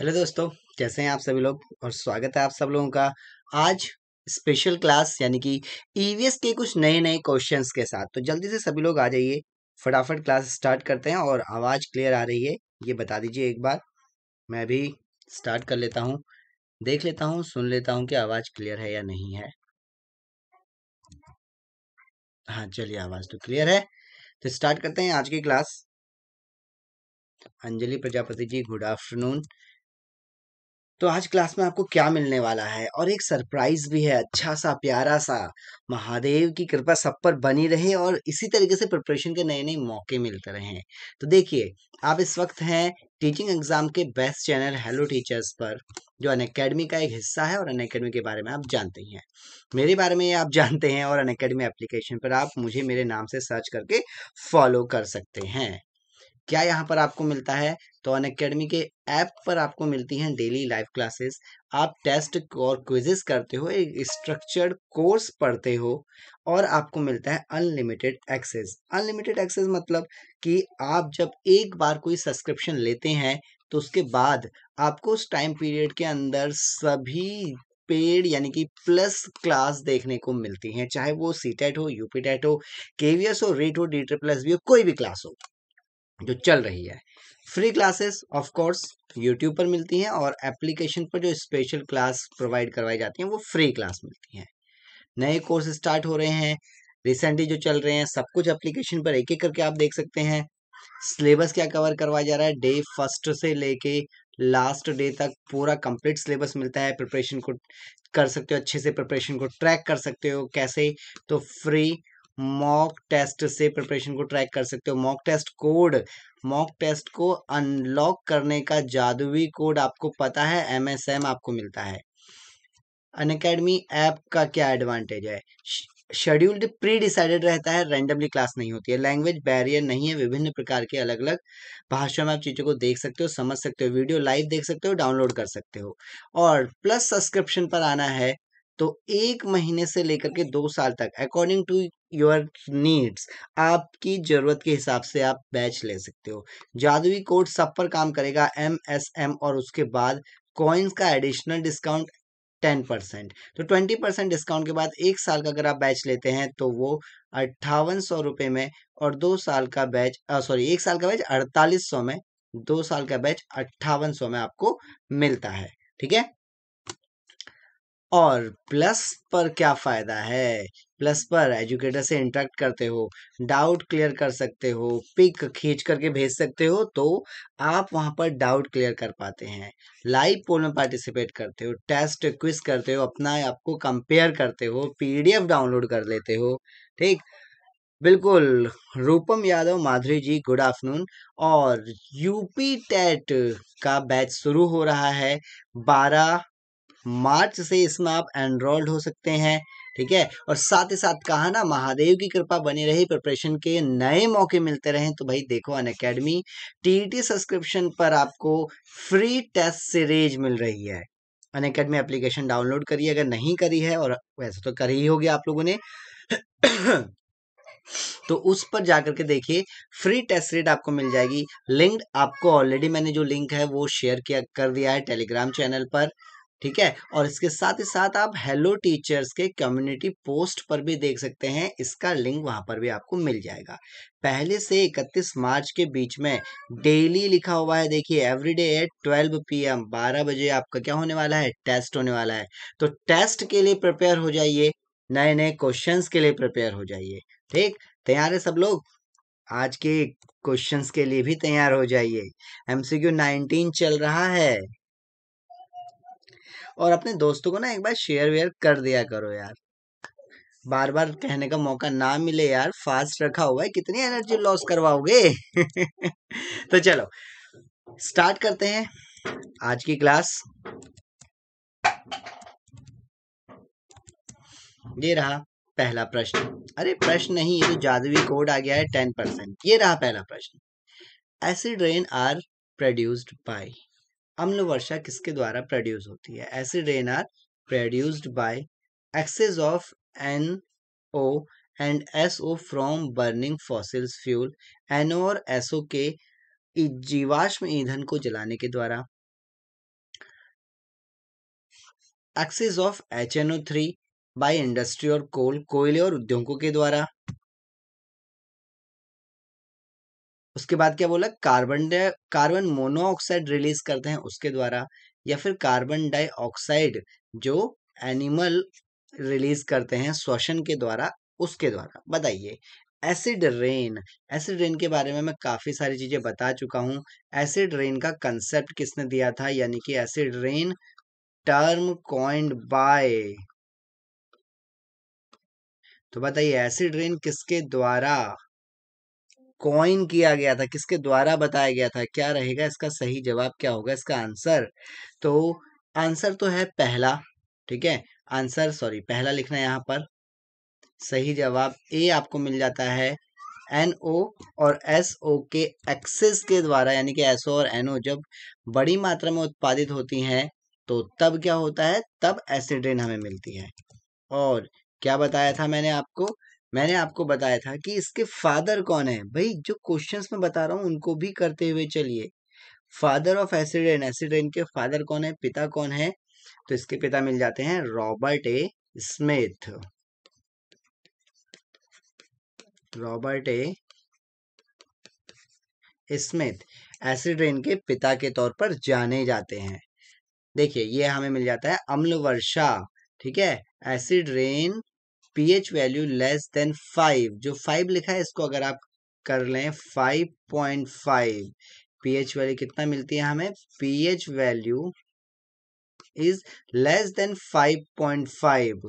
hello दोस्तों कैसे हैं आप सभी लोग और स्वागत है आप सब लोगों का आज स्पेशल क्लास यानी कि ईवीएस e के कुछ नए नए क्वेश्चंस के साथ तो जल्दी से सभी लोग आ जाइए फटाफट क्लास स्टार्ट करते हैं और आवाज़ क्लियर आ रही है ये बता दीजिए एक बार मैं भी स्टार्ट कर लेता हूँ देख लेता हूँ सुन लेता हूँ कि आवाज़ क्लियर है या नहीं है हाँ चलिए आवाज़ तो क्लियर है तो स्टार्ट करते हैं आज की class Anjali Prajapati ji good afternoon तो आज क्लास में आपको क्या मिलने वाला है और एक सरप्राइज भी है अच्छा सा प्यारा सा महादेव की कृपा सब पर बनी रहे और इसी तरीके से प्रिपरेशन के नए नए मौके मिलते रहे तो देखिए आप इस वक्त हैं टीचिंग एग्जाम के बेस्ट चैनल हेलो टीचर्स पर जो अन अकेडमी का एक हिस्सा है और अन अकेडमी के बारे में आप जानते ही हैं मेरे बारे में आप जानते हैं और अन अकेडमी एप्लीकेशन पर आप मुझे मेरे नाम से सर्च करके फॉलो कर सकते हैं क्या यहाँ पर आपको मिलता है तो अन अकेडमी के ऐप पर आपको मिलती हैं डेली लाइव क्लासेस आप टेस्ट और क्विजेस करते हो एक स्ट्रक्चर्ड कोर्स पढ़ते हो और आपको मिलता है अनलिमिटेड एक्सेस अनलिमिटेड एक्सेस मतलब कि आप जब एक बार कोई सब्सक्रिप्शन लेते हैं तो उसके बाद आपको उस टाइम पीरियड के अंदर सभी पेड यानी कि प्लस क्लास देखने को मिलती हैं चाहे वो सी टेट हो यूपी टेट हो के हो रेट हो डी ट्री प्लस बी हो कोई भी क्लास हो जो चल रही है free classes of course YouTube पर मिलती हैं और एप्लीकेशन पर जो स्पेशल क्लास प्रोवाइड करवाई जाती हैं वो फ्री क्लास मिलती हैं नए कोर्स स्टार्ट हो रहे हैं रिसेंटली जो चल रहे हैं सब कुछ एप्लीकेशन पर एक एक करके आप देख सकते हैं सिलेबस क्या कवर करवाया जा रहा है डे फर्स्ट से लेके लास्ट डे तक पूरा कंप्लीट सिलेबस मिलता है प्रिपरेशन को कर सकते हो अच्छे से प्रिपरेशन को ट्रैक कर सकते हो कैसे तो फ्री मॉक टेस्ट से प्रिपरेशन को ट्रैक कर सकते हो mock test code mock test को अनलॉक करने का जादुई कोड आपको पता है एम एस एम आपको मिलता है अन अकेडमी ऐप का क्या एडवांटेज है शेड्यूल्ड प्री डिसाइडेड रहता है रैंडमली क्लास नहीं होती है लैंग्वेज बैरियर नहीं है विभिन्न प्रकार के अलग अलग भाषा में आप चीज़ों को देख सकते हो समझ सकते हो वीडियो लाइव देख सकते हो डाउनलोड कर सकते हो और प्लस सब्सक्रिप्शन पर आना है तो एक महीने से लेकर के दो साल तक अकॉर्डिंग टू योर नीड्स आपकी ज़रूरत के हिसाब से आप बैच ले सकते हो जादुई कोड सब पर काम करेगा एम एस एम और उसके बाद कॉइन्स का एडिशनल डिस्काउंट टेन परसेंट तो ट्वेंटी परसेंट डिस्काउंट के बाद एक साल का अगर आप बैच लेते हैं तो वो अट्ठावन सौ रुपये में और दो साल का बैच सॉरी एक साल का बैच अड़तालीस सौ में दो साल का बैच अट्ठावन सौ में आपको मिलता है ठीक है और प्लस पर क्या फ़ायदा है प्लस पर एजुकेटर से इंटरेक्ट करते हो डाउट क्लियर कर सकते हो पिक खींच करके भेज सकते हो तो आप वहां पर डाउट क्लियर कर पाते हैं लाइव पोल में पार्टिसिपेट करते हो टेस्ट क्विज करते हो अपना आपको कंपेयर करते हो पीडीएफ डाउनलोड कर लेते हो ठीक बिल्कुल रूपम यादव माधुरी जी गुड आफ्टरनून और यूपी टेट का बैच शुरू हो रहा है बारह मार्च से इसमें आप एनरोल्ड हो सकते हैं ठीक है और साथ ही साथ कहा ना महादेव की कृपा बनी रही प्रिपरेशन के नए मौके मिलते रहे तो भाई देखो अन अकेडमी टी सब्सक्रिप्शन पर आपको फ्री टेस्ट सीरीज मिल रही है अन अकेडमी एप्लीकेशन डाउनलोड करिए अगर नहीं करी है और वैसे तो करी ही होगी आप लोगों ने तो उस पर जाकर के देखिए फ्री टेस्ट रेट आपको मिल जाएगी लिंक आपको ऑलरेडी मैंने जो लिंक है वो शेयर किया कर दिया है टेलीग्राम चैनल पर ठीक है और इसके साथ ही साथ आप हेलो टीचर्स के कम्युनिटी पोस्ट पर भी देख सकते हैं इसका लिंक वहां पर भी आपको मिल जाएगा पहले से 31 मार्च के बीच में डेली लिखा हुआ है देखिए everyday day at twelve P M बारह बजे आपका क्या होने वाला है टेस्ट होने वाला है तो टेस्ट के लिए प्रिपेयर हो जाइए नए नए क्वेश्चन के लिए प्रिपेयर हो जाइए ठीक तैयार है सब लोग आज के क्वेश्चंस के लिए भी तैयार हो जाइए एमसीक्यू 19 चल रहा है और अपने दोस्तों को ना एक बार शेयर वेयर कर दिया करो यार बार बार कहने का मौका ना मिले यार फास्ट रखा हुआ है कितनी एनर्जी लॉस करवाओगे तो चलो स्टार्ट करते हैं आज की क्लास ये रहा पहला प्रश्न अरे प्रश्न नहीं ये तो जादुई कोड आ गया है टेन परसेंट ये रहा पहला प्रश्न acid rain are produced by अम्ल वर्षा किसके द्वारा प्रोड्यूस होती है acid rain are produced by excess of N O and S O from burning fossils fuel N O और एस ओ के जीवाश्म ईंधन को जलाने के द्वारा excess of H N O three by industry और कोल कोयले और उद्योगों के द्वारा उसके बाद क्या बोला carbon di carbon monoxide release करते हैं उसके द्वारा या फिर कार्बन डाइऑक्साइड जो एनिमल रिलीज करते हैं श्वसन के द्वारा उसके द्वारा बताइए एसिड रेन एसिड रेन के बारे में मैं काफ़ी सारी चीज़ें बता चुका हूं एसिड रेन का कंसेप्ट किसने दिया था यानी कि acid rain term coined by तो बताइए एसिड रेन किसके द्वारा कॉइन किया गया था किसके द्वारा बताया गया था क्या रहेगा इसका सही जवाब क्या होगा इसका आंसर तो आंसर तो है पहला ठीक है आंसर सॉरी पहला लिखना यहाँ पर सही जवाब ए आपको मिल जाता है एन ओ और एस ओ के एक्सेस के द्वारा यानी कि एस ओ और एन ओ जब बड़ी मात्रा में उत्पादित होती हैं तो तब क्या होता है तब एसिड्रेन हमें मिलती है और क्या बताया था मैंने आपको मैंने आपको बताया था कि इसके फादर कौन है भाई जो क्वेश्चन में बता रहा हूँ उनको भी करते हुए चलिए फादर ऑफ एसिडेन एसिडेन के फादर कौन है पिता कौन है तो इसके पिता मिल जाते हैं Robert A Smith Robert A Smith acid rain के पिता के तौर पर जाने जाते हैं देखिए ये हमें मिल जाता है अम्ल वर्षा ठीक है acid rain pH value less than five जो फाइव लिखा है इसको अगर आप कर लें five point five pH value कितना मिलती है हमें pH value is less than five point five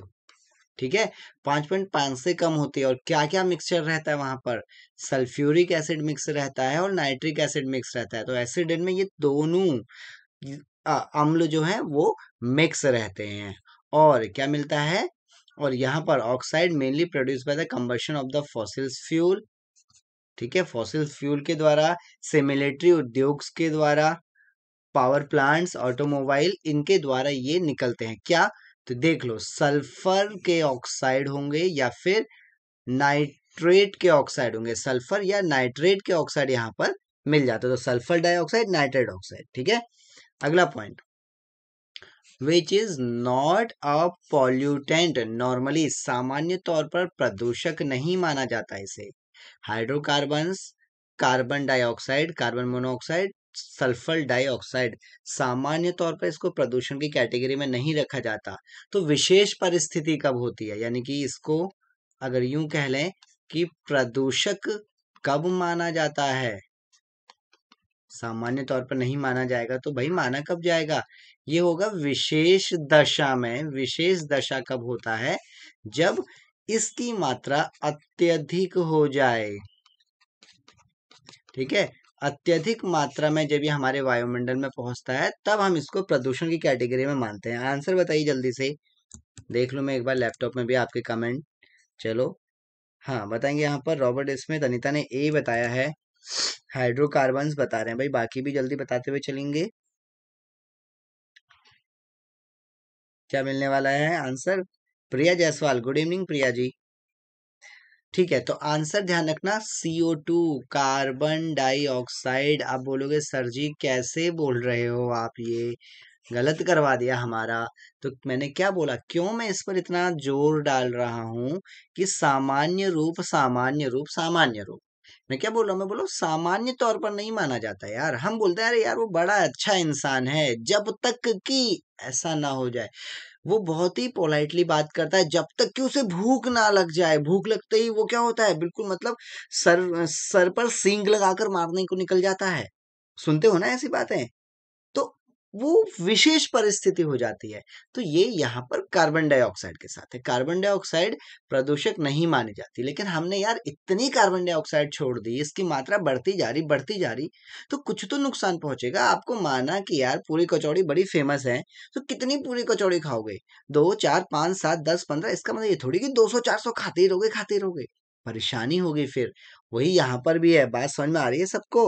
ठीक है पांच पॉइंट पांच से कम होती है और क्या क्या मिक्सचर रहता है वहां पर सल्फ्यूरिक एसिड मिक्स रहता है और नाइट्रिक एसिड मिक्स रहता है तो एसिड में ये दोनों अम्ल जो है वो मिक्स रहते हैं और क्या मिलता है और यहाँ पर oxide mainly produce by the combustion of the fossils fuel ठीक है फॉसिल फ्यूल के द्वारा सेमिलेटरी उद्योग के द्वारा पावर प्लांट्स ऑटोमोबाइल इनके द्वारा ये निकलते हैं क्या तो देख लो सल्फर के ऑक्साइड होंगे या फिर नाइट्रेट के ऑक्साइड होंगे सल्फर या नाइट्रेट के ऑक्साइड यहाँ पर मिल जाते तो सल्फर डाइऑक्साइड नाइट्रेट ऑक्साइड ठीक है अगला point which is not a pollutant normally सामान्य तौर पर प्रदूषक नहीं माना जाता इसे hydrocarbons carbon dioxide carbon monoxide sulphur dioxide सामान्य तौर पर इसको प्रदूषण की कैटेगरी में नहीं रखा जाता तो विशेष परिस्थिति कब होती है यानी कि इसको अगर यूं कह लें कि प्रदूषक कब माना जाता है सामान्य तौर पर नहीं माना जाएगा तो भाई माना कब जाएगा ये होगा विशेष दशा में विशेष दशा कब होता है जब इसकी मात्रा अत्यधिक हो जाए ठीक है अत्यधिक मात्रा में जब ये हमारे वायुमंडल में पहुंचता है तब हम इसको प्रदूषण की कैटेगरी में मानते हैं आंसर बताइए जल्दी से देख लो मैं एक बार लैपटॉप में भी आपके कमेंट चलो हाँ बताएंगे यहाँ पर रॉबर्ट स्मिथ अनिता ने ए बताया है हाइड्रोकार्बन्स बता रहे हैं भाई बाकी भी जल्दी बताते हुए चलेंगे क्या मिलने वाला है answer Priya Jaiswal good evening Priya ji ठीक है तो आंसर ध्यान रखना सीओ टू कार्बन डाइऑक्साइड आप बोलोगे सर जी कैसे बोल रहे हो आप ये गलत करवा दिया हमारा तो मैंने क्या बोला क्यों मैं इस पर इतना जोर डाल रहा हूं कि सामान्य रूप सामान्य रूप सामान्य रूप मैं क्या बोल रहा हूँ मैं बोलो सामान्य तौर पर नहीं माना जाता यार हम बोलते हैं अरे यार वो बड़ा अच्छा इंसान है जब तक कि ऐसा ना हो जाए वो बहुत ही पोलाइटली बात करता है जब तक कि उसे भूख ना लग जाए भूख लगते ही वो क्या होता है बिल्कुल मतलब सर सर पर सींग लगाकर मारने को निकल जाता है सुनते हो ना ऐसी बातें वो विशेष परिस्थिति हो जाती है तो ये यहाँ पर कार्बन डाइऑक्साइड के साथ है कार्बन डाइऑक्साइड प्रदूषक नहीं मानी जाती लेकिन हमने यार इतनी कार्बन डाइऑक्साइड छोड़ दी इसकी मात्रा बढ़ती जा रही बढ़ती जा रही तो कुछ तो नुकसान पहुंचेगा आपको माना कि यार पूरी कचौड़ी बड़ी फेमस है तो कितनी पूरी कचौड़ी खाओगे दो चार पांच सात दस पंद्रह इसका मतलब ये थोड़ी कि दो सौ चार सौ खाते ही रहोगे खाते रहोगे परेशानी होगी फिर वही यहाँ पर भी है बात समझ में आ रही है सबको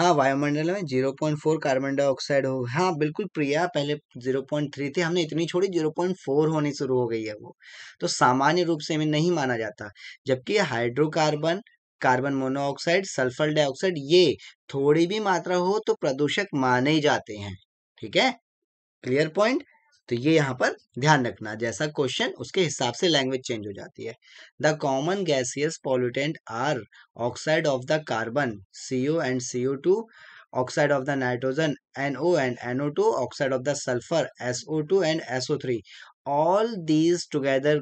हाँ वायुमंडल में zero point four carbon dioxide हो हाँ बिल्कुल प्रिया पहले जीरो पॉइंट थ्री थी हमने इतनी छोड़ी जीरो पॉइंट फोर होनी शुरू हो गई है वो तो सामान्य रूप से हमें नहीं माना जाता जबकि hydrocarbon carbon monoxide sulphur dioxide ये थोड़ी भी मात्रा हो तो प्रदूषक माने जाते हैं ठीक है क्लियर पॉइंट तो ये यहाँ पर ध्यान रखना जैसा क्वेश्चन उसके हिसाब से लैंग्वेज चेंज हो जाती है the common gaseous pollutant are oxide of the carbon C O and C O two oxide of the nitrogen N O and N O two oxide of the sulphur S O two and S O three all these together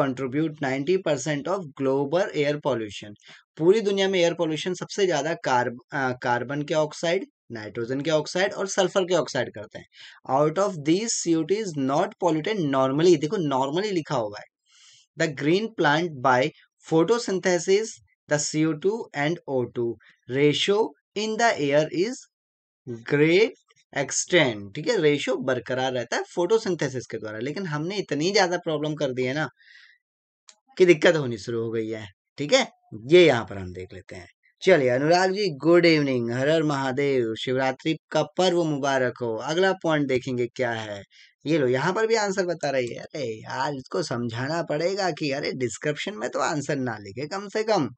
contribute ninety percent of global air pollution पूरी दुनिया में air pollution सबसे ज़्यादा carb carbon के oxide nitrogen के oxide और sulphur के oxide करते हैं out of these CO T is not polluted normally देखो नॉर्मली लिखा हुआ है the green plant by photosynthesis the CO two and O two ratio in the air is great extent ठीक है रेशो बरकरार रहता है फोटोसिंथेसिस के द्वारा लेकिन हमने इतनी ज्यादा प्रॉब्लम कर दी है ना कि दिक्कत होनी शुरू हो गई है ठीक है ये यहाँ पर हम देख लेते हैं चलिए अनुराग जी गुड इवनिंग हर हर महादेव शिवरात्रि का पर्व मुबारक हो अगला पॉइंट देखेंगे क्या है ये लो यहाँ पर भी आंसर बता रही है अरे यार इसको समझाना पड़ेगा कि अरे डिस्क्रिप्शन में तो आंसर ना लिखे कम से कम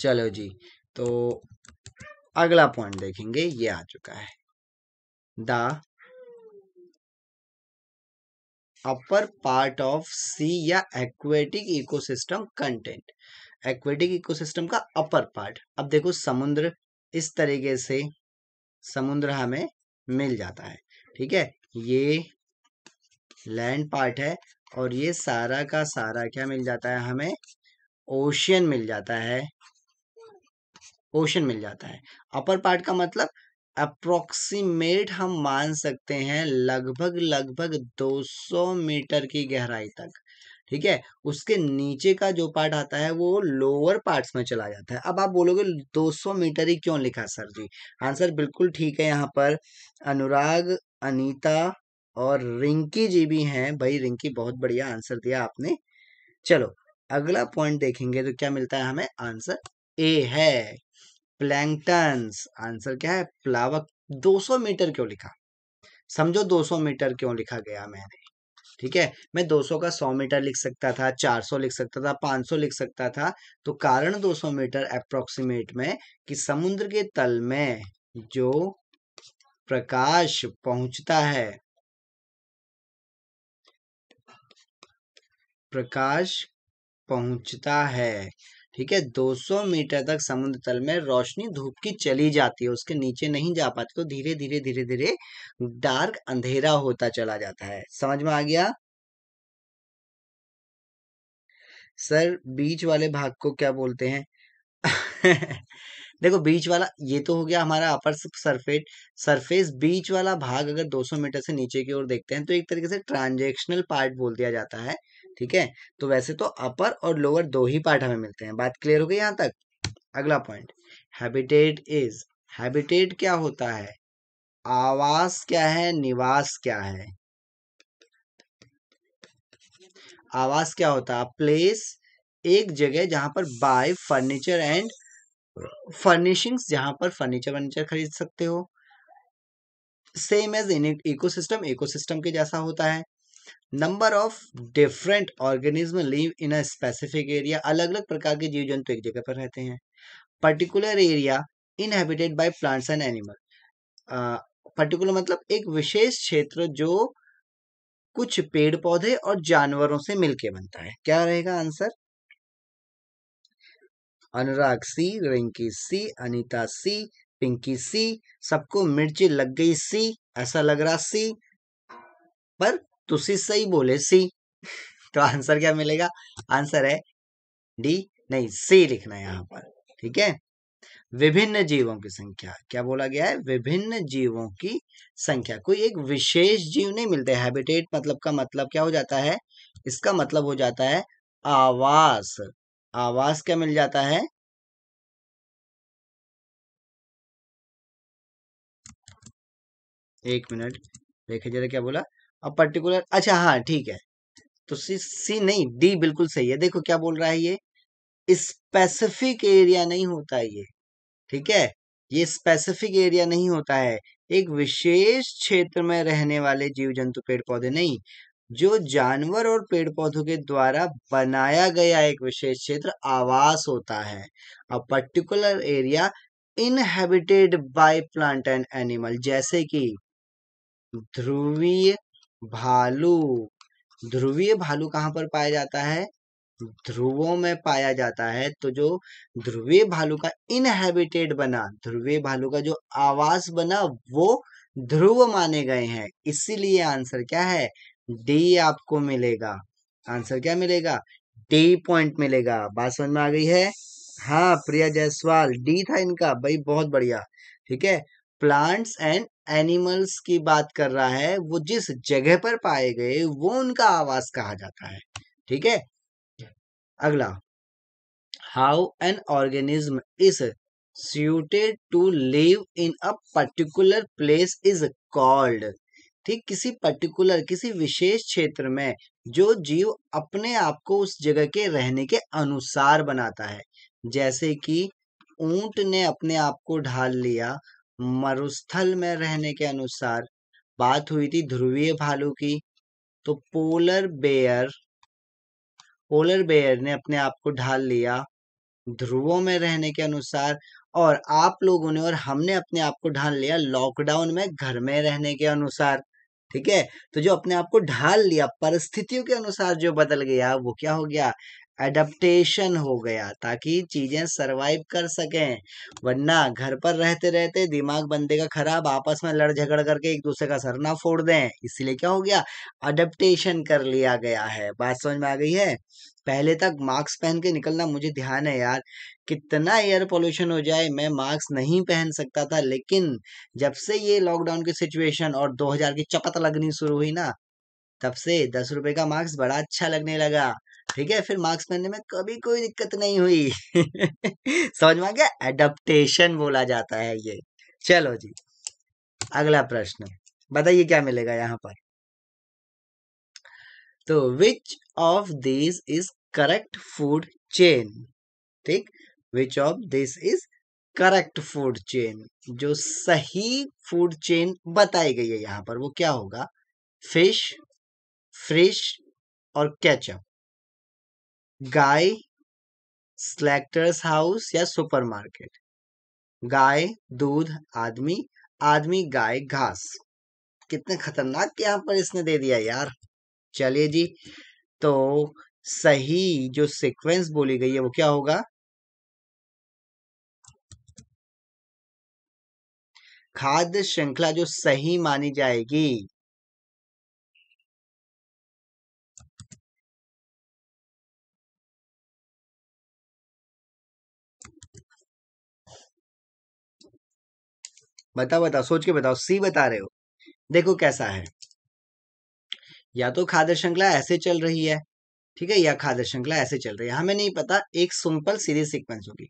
चलो जी तो अगला पॉइंट देखेंगे ये आ चुका है the upper part of sea या aquatic ecosystem content aquatic ecosystem का अपर पार्ट अब देखो समुद्र इस तरीके से समुद्र हमें मिल जाता है ठीक है ये लैंड पार्ट है और ये सारा का सारा क्या मिल जाता है हमें ओशियन मिल जाता है ओशन मिल जाता है अपर पार्ट का मतलब अप्रोक्सीमेट हम मान सकते हैं लगभग लगभग 200 मीटर की गहराई तक ठीक है उसके नीचे का जो पार्ट आता है वो लोअर पार्ट्स में चला जाता है अब आप बोलोगे 200 मीटर ही क्यों लिखा सर जी आंसर बिल्कुल ठीक है यहाँ पर अनुराग अनीता और रिंकी जी भी हैं भाई रिंकी बहुत बढ़िया आंसर दिया आपने चलो अगला पॉइंट देखेंगे तो क्या मिलता है हमें आंसर ए है प्लैंगटन आंसर क्या है प्लावक दो मीटर क्यों लिखा समझो 200 मीटर क्यों लिखा गया मैंने ठीक है मैं 200 का 100 मीटर लिख सकता था 400 लिख सकता था 500 लिख सकता था तो कारण 200 मीटर अप्रोक्सीमेट में कि समुद्र के तल में जो प्रकाश पहुंचता है प्रकाश पहुंचता है ठीक है 200 मीटर तक समुद्र तल में रोशनी धूप की चली जाती है उसके नीचे नहीं जा पाती तो धीरे धीरे धीरे धीरे डार्क अंधेरा होता चला जाता है समझ में आ गया सर बीच वाले भाग को क्या बोलते हैं देखो बीच वाला ये तो हो गया हमारा अपर सरफेट सरफेस बीच वाला भाग अगर 200 मीटर से नीचे की ओर देखते हैं तो एक तरीके से ट्रांजेक्शनल पार्ट बोल दिया जाता है ठीक है तो वैसे तो अपर और लोअर दो ही पार्ट हमें मिलते हैं बात क्लियर हो गई यहाँ तक अगला पॉइंट हैबिटेट इज हैबिटेट क्या होता है आवास क्या है निवास क्या है आवास क्या होता है प्लेस एक जगह जहां पर बाय फर्नीचर एंड फर्निशिंग्स जहां पर फर्नीचर वर्नीचर खरीद सकते हो same as in ecosystem ecosystem के जैसा होता है number of different organism live in a specific area अलग अलग प्रकार के जीव जंतु एक जगह पर रहते हैं particular area inhabited by plants and animal particular मतलब एक विशेष क्षेत्र जो कुछ पेड़ पौधे और जानवरों से मिलके बनता है क्या रहेगा answer Anurag C Rinki C Anita C Pinki C सबको मिर्ची लग गई सी ऐसा लग रहा सी पर तुसी तो सही बोले सी तो आंसर क्या मिलेगा आंसर है डी नहीं सी लिखना है यहां पर ठीक है विभिन्न जीवों की संख्या क्या बोला गया है विभिन्न जीवों की संख्या कोई एक विशेष जीव नहीं मिलते हैबिटेट मतलब का मतलब क्या हो जाता है इसका मतलब हो जाता है आवास आवास क्या मिल जाता है एक मिनट देखे जरा क्या बोला अब पर्टिकुलर अच्छा हाँ ठीक है तो सी सी नहीं डी बिल्कुल सही है देखो क्या बोल रहा है ये स्पेसिफिक एरिया नहीं होता ये ठीक है ये स्पेसिफिक एरिया नहीं होता है एक विशेष क्षेत्र में रहने वाले जीव जंतु पेड़ पौधे नहीं जो जानवर और पेड़ पौधों के द्वारा बनाया गया एक विशेष क्षेत्र आवास होता है a particular area inhabited by plant and animal जैसे कि ध्रुवीय भालू ध्रुवीय भालू कहाँ पर पाया जाता है ध्रुवों में पाया जाता है तो जो ध्रुवीय भालू का इनहेबिटेड बना ध्रुवीय भालू का जो आवास बना वो ध्रुव माने गए हैं इसीलिए आंसर क्या है डी आपको मिलेगा आंसर क्या मिलेगा डी पॉइंट मिलेगा बात समझ में आ गई है हाँ प्रिया जायसवाल डी था इनका भाई बहुत बढ़िया ठीक है प्लांट्स एंड एनिमल्स की बात कर रहा है वो जिस जगह पर पाए गए वो उनका आवास कहा जाता है ठीक है अगला how an organism is suited to live in a particular place is called ठीक किसी पर्टिकुलर किसी विशेष क्षेत्र में जो जीव अपने आप को उस जगह के रहने के अनुसार बनाता है जैसे कि ऊंट ने अपने आप को ढाल लिया मरुस्थल में रहने के अनुसार बात हुई थी ध्रुवीय भालू की तो पोलर बेयर पोलर बेयर ने अपने आप को ढाल लिया ध्रुवों में रहने के अनुसार और आप लोगों ने और हमने अपने आप को ढाल लिया लॉकडाउन में घर में रहने के अनुसार ठीक है तो जो अपने आप को ढाल लिया परिस्थितियों के अनुसार जो बदल गया वो क्या हो गया एडप्टेशन हो गया ताकि चीज़ें सरवाइव कर सकें वरना घर पर रहते रहते दिमाग बंदे का खराब आपस में लड़ झगड़ करके एक दूसरे का सरना फोड़ दें इसलिए क्या हो गया अडप्टेशन कर लिया गया है बात समझ में आ गई है पहले तक मास्क पहन के निकलना मुझे ध्यान है यार कितना एयर पोल्यूशन हो जाए मैं मास्क नहीं पहन सकता था लेकिन जब से ये लॉकडाउन की सिचुएशन और दो की चपत लगनी शुरू हुई ना तब से दस रुपए का मास्क बड़ा अच्छा लगने लगा ठीक है फिर मार्क्स पहनने में कभी कोई दिक्कत नहीं हुई समझ में गया एडप्टेशन बोला जाता है ये चलो जी अगला प्रश्न बताइए क्या मिलेगा यहाँ पर तो which of this is correct food chain ठीक which of this is correct food chain जो सही फूड चेन बताई गई है यहां पर वो क्या होगा फिश फ्रिश और कैचअप गाय स्लेक्टर्स हाउस या सुपरमार्केट गाय दूध आदमी आदमी गाय घास कितने खतरनाक यहां पर इसने दे दिया यार चलिए जी तो सही जो सीक्वेंस बोली गई है वो क्या होगा खाद्य श्रृंखला जो सही मानी जाएगी बताओ बताओ सोच के बताओ सी बता रहे हो देखो कैसा है या तो खाद्य श्रृंखला ऐसे चल रही है ठीक है या खाद्य श्रृंखला ऐसे चल रही है हमें नहीं पता एक सिंपल सीधे सिक्वेंस होगी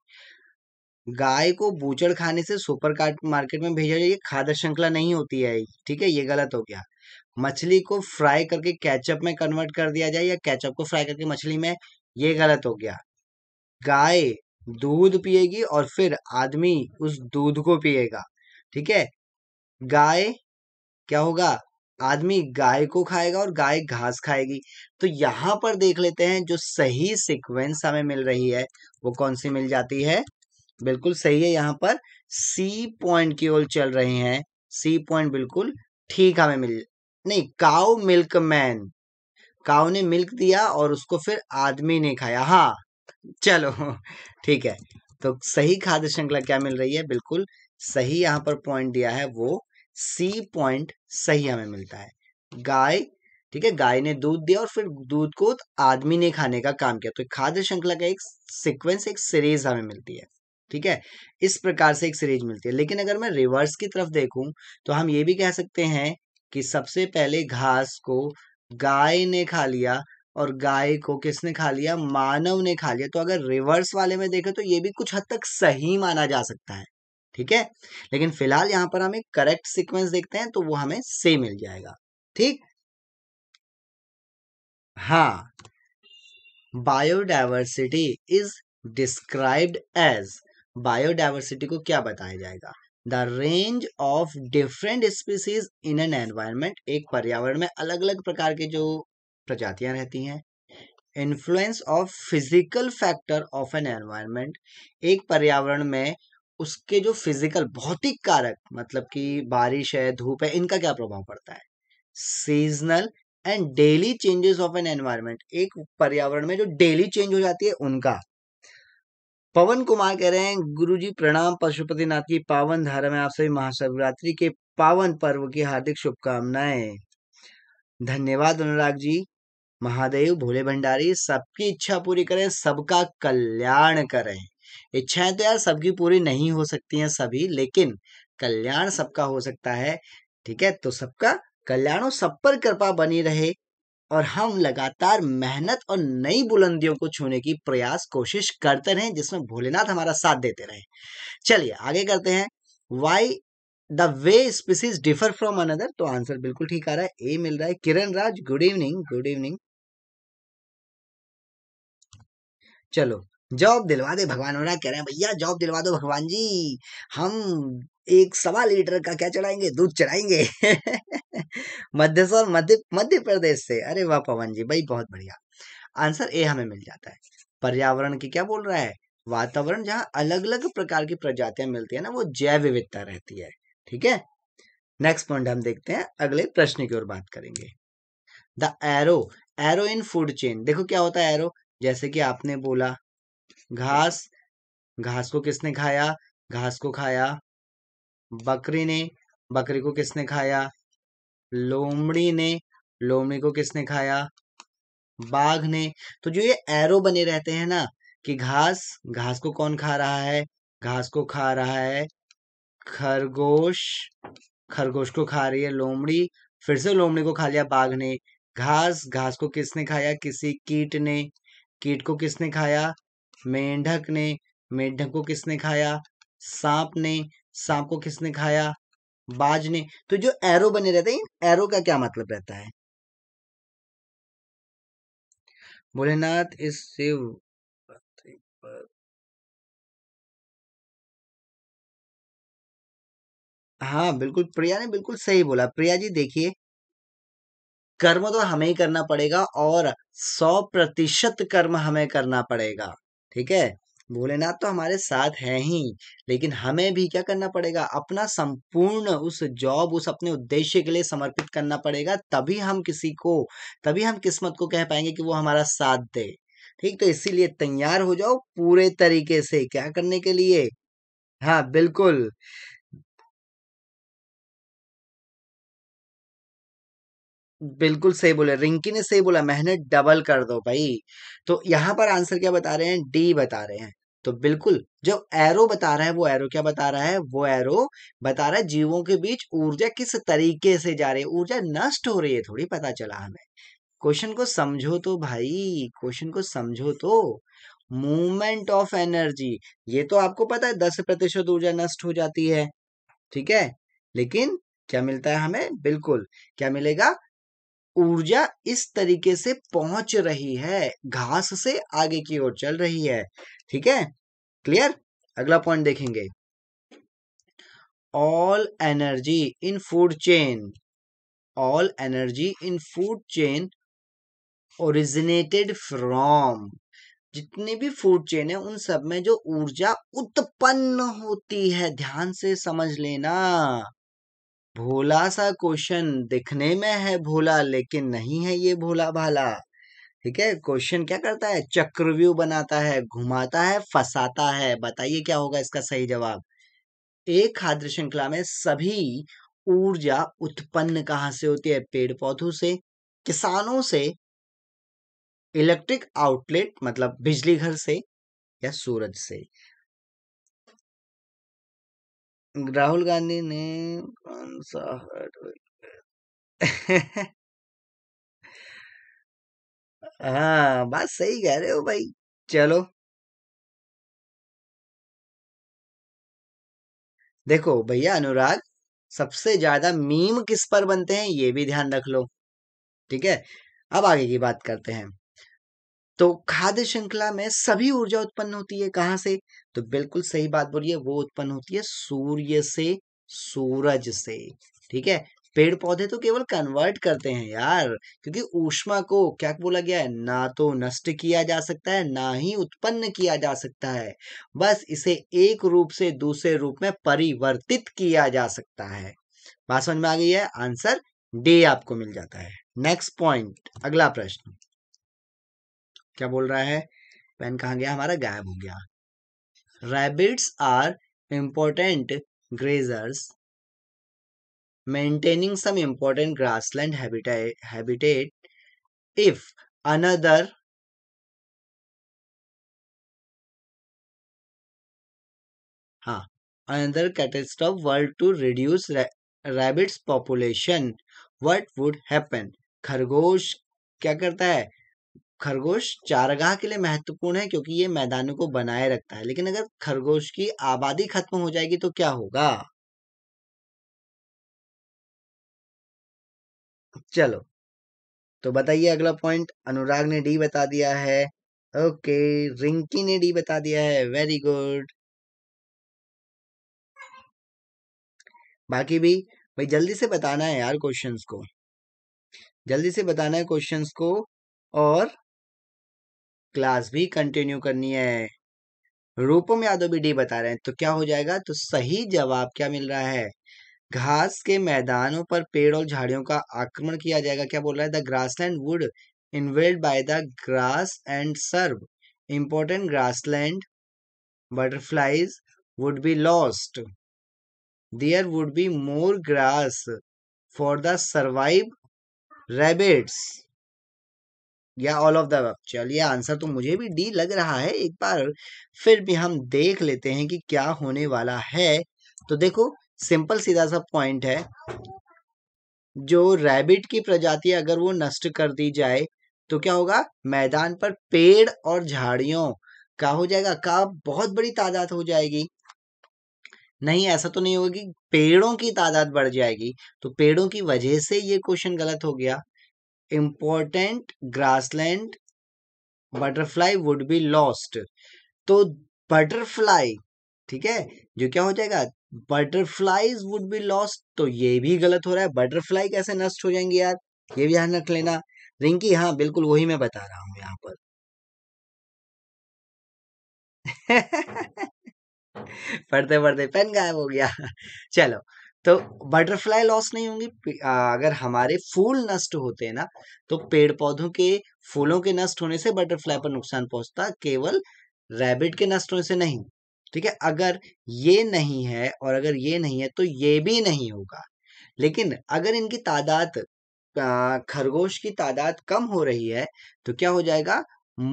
गाय को बूचड़ खाने से सुपर मार्केट में भेजा जाए खाद्य श्रृंखला नहीं होती है ठीक है ये गलत हो गया मछली को फ्राई करके कैचअप में कन्वर्ट कर दिया जाए या कैचअप को फ्राई करके मछली में ये गलत हो गया गाय दूध पिएगी और फिर आदमी उस दूध को पिएगा ठीक है गाय क्या होगा आदमी गाय को खाएगा और गाय घास खाएगी तो यहाँ पर देख लेते हैं जो सही सीक्वेंस हमें मिल रही है वो कौन सी मिल जाती है बिल्कुल सही है यहाँ पर सी पॉइंट की ओर चल रहे हैं सी पॉइंट बिल्कुल ठीक हमें मिल नहीं काउ मिल्क मैन काउ ने मिल्क दिया और उसको फिर आदमी ने खाया हाँ चलो ठीक है तो सही खाद्य श्रृंखला क्या मिल रही है बिल्कुल सही यहाँ पर पॉइंट दिया है वो सी पॉइंट सही हमें मिलता है गाय ठीक है गाय ने दूध दिया और फिर दूध को आदमी ने खाने का काम किया तो खाद्य श्रृंखला का एक सिक्वेंस एक सीरीज हमें मिलती है ठीक है इस प्रकार से एक सीरीज मिलती है लेकिन अगर मैं रिवर्स की तरफ देखूं तो हम ये भी कह सकते हैं कि सबसे पहले घास को गाय ने खा लिया और गाय को किसने खा लिया मानव ने खा लिया तो अगर रिवर्स वाले में देखें तो ये भी कुछ हद तक सही माना जा सकता है ठीक है लेकिन फिलहाल यहां पर हमें करेक्ट सीक्वेंस देखते हैं तो वो हमें से मिल जाएगा ठीक हाँ biodiversity is described as biodiversity को क्या बताया जाएगा the range of different species in an environment एक पर्यावरण में अलग अलग प्रकार के जो प्रजातियां रहती हैं influence of physical factor of an environment एक पर्यावरण में उसके जो फिजिकल भौतिक कारक मतलब कि बारिश है धूप है इनका क्या प्रभाव पड़ता है seasonal and daily changes of an environment एक पर्यावरण में जो डेली चेंज हो जाती है उनका पवन कुमार कह रहे हैं गुरुजी प्रणाम पशुपतिनाथ की पावन धारा में आप सभी महाशिवरात्रि के पावन पर्व की हार्दिक शुभकामनाएं धन्यवाद अनुराग जी महादेव भोले भंडारी सबकी इच्छा पूरी करें सबका कल्याण करें इच्छाएं तो यार सबकी पूरी नहीं हो सकती हैं सभी लेकिन कल्याण सबका हो सकता है ठीक है तो सबका कल्याण और सब पर कृपा बनी रहे और हम लगातार मेहनत और नई बुलंदियों को छूने की प्रयास कोशिश करते रहे जिसमें भोलेनाथ हमारा साथ देते रहे चलिए आगे करते हैं why the way species differ from another तो आंसर बिल्कुल ठीक आ रहा है ए मिल रहा है Kiran Raj good evening good evening चलो जॉब दिलवा दे भगवान हो रहा कह रहे हैं भैया जॉब दिलवा दो भगवान जी हम एक सवा लीटर का क्या चढ़ाएंगे दूध चढ़ाएंगे मध्य और मध्य मध्य प्रदेश से अरे वाह पवन जी भाई बहुत बढ़िया आंसर ए हमें मिल जाता है पर्यावरण की क्या बोल रहा है वातावरण जहाँ अलग अलग प्रकार की प्रजातियां मिलती है ना वो जैव विविधता रहती है ठीक है नेक्स्ट पॉइंट हम देखते हैं अगले प्रश्न की ओर बात करेंगे the arrow arrow in food chain देखो क्या होता है एरो जैसे कि आपने बोला घास घास को किसने खाया घास को खाया बकरी ने बकरी को किसने खाया लोमड़ी ने लोमड़ी को किसने खाया बाघ ने तो जो ये एरो बने रहते हैं ना कि घास घास को कौन खा रहा है घास को खा रहा है खरगोश खरगोश को खा रही है लोमड़ी फिर से लोमड़ी को खा लिया बाघ ने घास घास को किसने खाया किसी कीट ने कीट को किसने खाया मेंढक ने मेंढक को किसने खाया सांप ने सांप को किसने खाया बाज ने तो जो एरो बने रहते हैं एरो का क्या मतलब रहता है भोलेनाथ इससे हाँ बिल्कुल प्रिया ने बिल्कुल सही बोला प्रिया जी देखिए कर्म तो हमें ही करना पड़ेगा और सौ प्रतिशत कर्म हमें करना पड़ेगा ठीक है भोलेनाथ तो हमारे साथ है ही लेकिन हमें भी क्या करना पड़ेगा अपना संपूर्ण उस जॉब उस अपने उद्देश्य के लिए समर्पित करना पड़ेगा तभी हम किसी को तभी हम किस्मत को कह पाएंगे कि वो हमारा साथ दे ठीक तो इसीलिए तैयार हो जाओ पूरे तरीके से क्या करने के लिए हाँ बिल्कुल बिल्कुल सही बोले रिंकी ने सही बोला मैंने डबल कर दो भाई तो यहाँ पर आंसर क्या बता रहे हैं डी बता रहे हैं तो बिल्कुल जो एरो बता रहा है वो एरो क्या बता रहा है वो एरो बता रहा है जीवों के बीच ऊर्जा किस तरीके से जा रही है ऊर्जा नष्ट हो रही है थोड़ी पता चला हमें क्वेश्चन को समझो तो भाई क्वेश्चन को समझो तो मूवमेंट ऑफ एनर्जी ये तो आपको पता है दस प्रतिशत ऊर्जा नष्ट हो जाती है ठीक है लेकिन क्या मिलता है हमें बिल्कुल क्या मिलेगा ऊर्जा इस तरीके से पहुंच रही है घास से आगे की ओर चल रही है ठीक है क्लियर अगला पॉइंट देखेंगे all energy in food chain all energy in food chain originated from जितनी भी फूड चेन है उन सब में जो ऊर्जा उत्पन्न होती है ध्यान से समझ लेना भोला सा क्वेश्चन दिखने में है भोला लेकिन नहीं है ये भोला भाला ठीक है क्वेश्चन क्या करता है चक्रव्यूह बनाता है घुमाता है फसाता है बताइए क्या होगा इसका सही जवाब एक खाद्य श्रृंखला में सभी ऊर्जा उत्पन्न कहां से होती है पेड़ पौधों से किसानों से इलेक्ट्रिक आउटलेट मतलब बिजली घर से या सूरज से राहुल गांधी ने कौन सा हर्ट हाँ बात सही कह रहे हो भाई चलो देखो भैया अनुराग सबसे ज्यादा मीम किस पर बनते हैं ये भी ध्यान रख लो ठीक है अब आगे की बात करते हैं तो खाद्य श्रृंखला में सभी ऊर्जा उत्पन्न होती है कहाँ से तो बिल्कुल सही बात बोलिए वो उत्पन्न होती है सूर्य से सूरज से ठीक है पेड़ पौधे तो केवल कन्वर्ट करते हैं यार क्योंकि ऊष्मा को क्या बोला गया है ना तो नष्ट किया जा सकता है ना ही उत्पन्न किया जा सकता है बस इसे एक रूप से दूसरे रूप में परिवर्तित किया जा सकता है बात समझ में आ गई है आंसर डी आपको मिल जाता है नेक्स्ट पॉइंट अगला प्रश्न क्या बोल रहा है पेन कहा गया हमारा गायब हो गया rabbits are important grazers maintaining some important grassland habitat if another हाँ अनदर कैटेस्ट of world to reduce rabbits population what would happen खरगोश क्या करता है खरगोश चारगाह के लिए महत्वपूर्ण है क्योंकि ये मैदानों को बनाए रखता है लेकिन अगर खरगोश की आबादी खत्म हो जाएगी तो क्या होगा चलो तो बताइए अगला पॉइंट अनुराग ने डी बता दिया है ओके रिंकी ने डी बता दिया है वेरी गुड बाकी भी भाई जल्दी से बताना है यार क्वेश्चंस को जल्दी से बताना है क्वेश्चंस को और क्लास भी कंटिन्यू करनी है रूपम यादव भी डी बता रहे हैं तो क्या हो जाएगा तो सही जवाब क्या मिल रहा है घास के मैदानों पर पेड़ और झाड़ियों का आक्रमण किया जाएगा क्या बोल रहा है the land would involved by the grass and serve important grassland butterflies would be lost there would be more grass for the survive rabbits या ऑल ऑफ द चलिए आंसर तो मुझे भी डी लग रहा है एक बार फिर भी हम देख लेते हैं कि क्या होने वाला है तो देखो सिंपल सीधा सा पॉइंट है जो रैबिट की प्रजाति अगर वो नष्ट कर दी जाए तो क्या होगा मैदान पर पेड़ और झाड़ियों का हो जाएगा का बहुत बड़ी तादाद हो जाएगी नहीं ऐसा तो नहीं होगा कि पेड़ों की तादाद बढ़ जाएगी तो पेड़ों की वजह से ये क्वेश्चन गलत हो गया important grassland butterfly would be lost तो बटरफ्लाई ठीक है जो क्या हो जाएगा बटरफ्लाईज वुड बी लॉस्ट तो ये भी गलत हो रहा है बटरफ्लाई कैसे नष्ट हो जाएंगे यार ये भी ध्यान रख लेना रिंकी हाँ बिल्कुल वही मैं बता रहा हूं यहां पर पढ़ते पढ़ते पेन गायब हो गया चलो तो बटरफ्लाई लॉस नहीं होंगी अगर हमारे फूल नष्ट होते हैं ना तो पेड़ पौधों के फूलों के नष्ट होने से बटरफ्लाई पर नुकसान पहुंचता केवल रैबिट के नष्ट होने से नहीं ठीक है अगर ये नहीं है और अगर ये नहीं है तो ये भी नहीं होगा लेकिन अगर इनकी तादाद खरगोश की तादाद कम हो रही है तो क्या हो जाएगा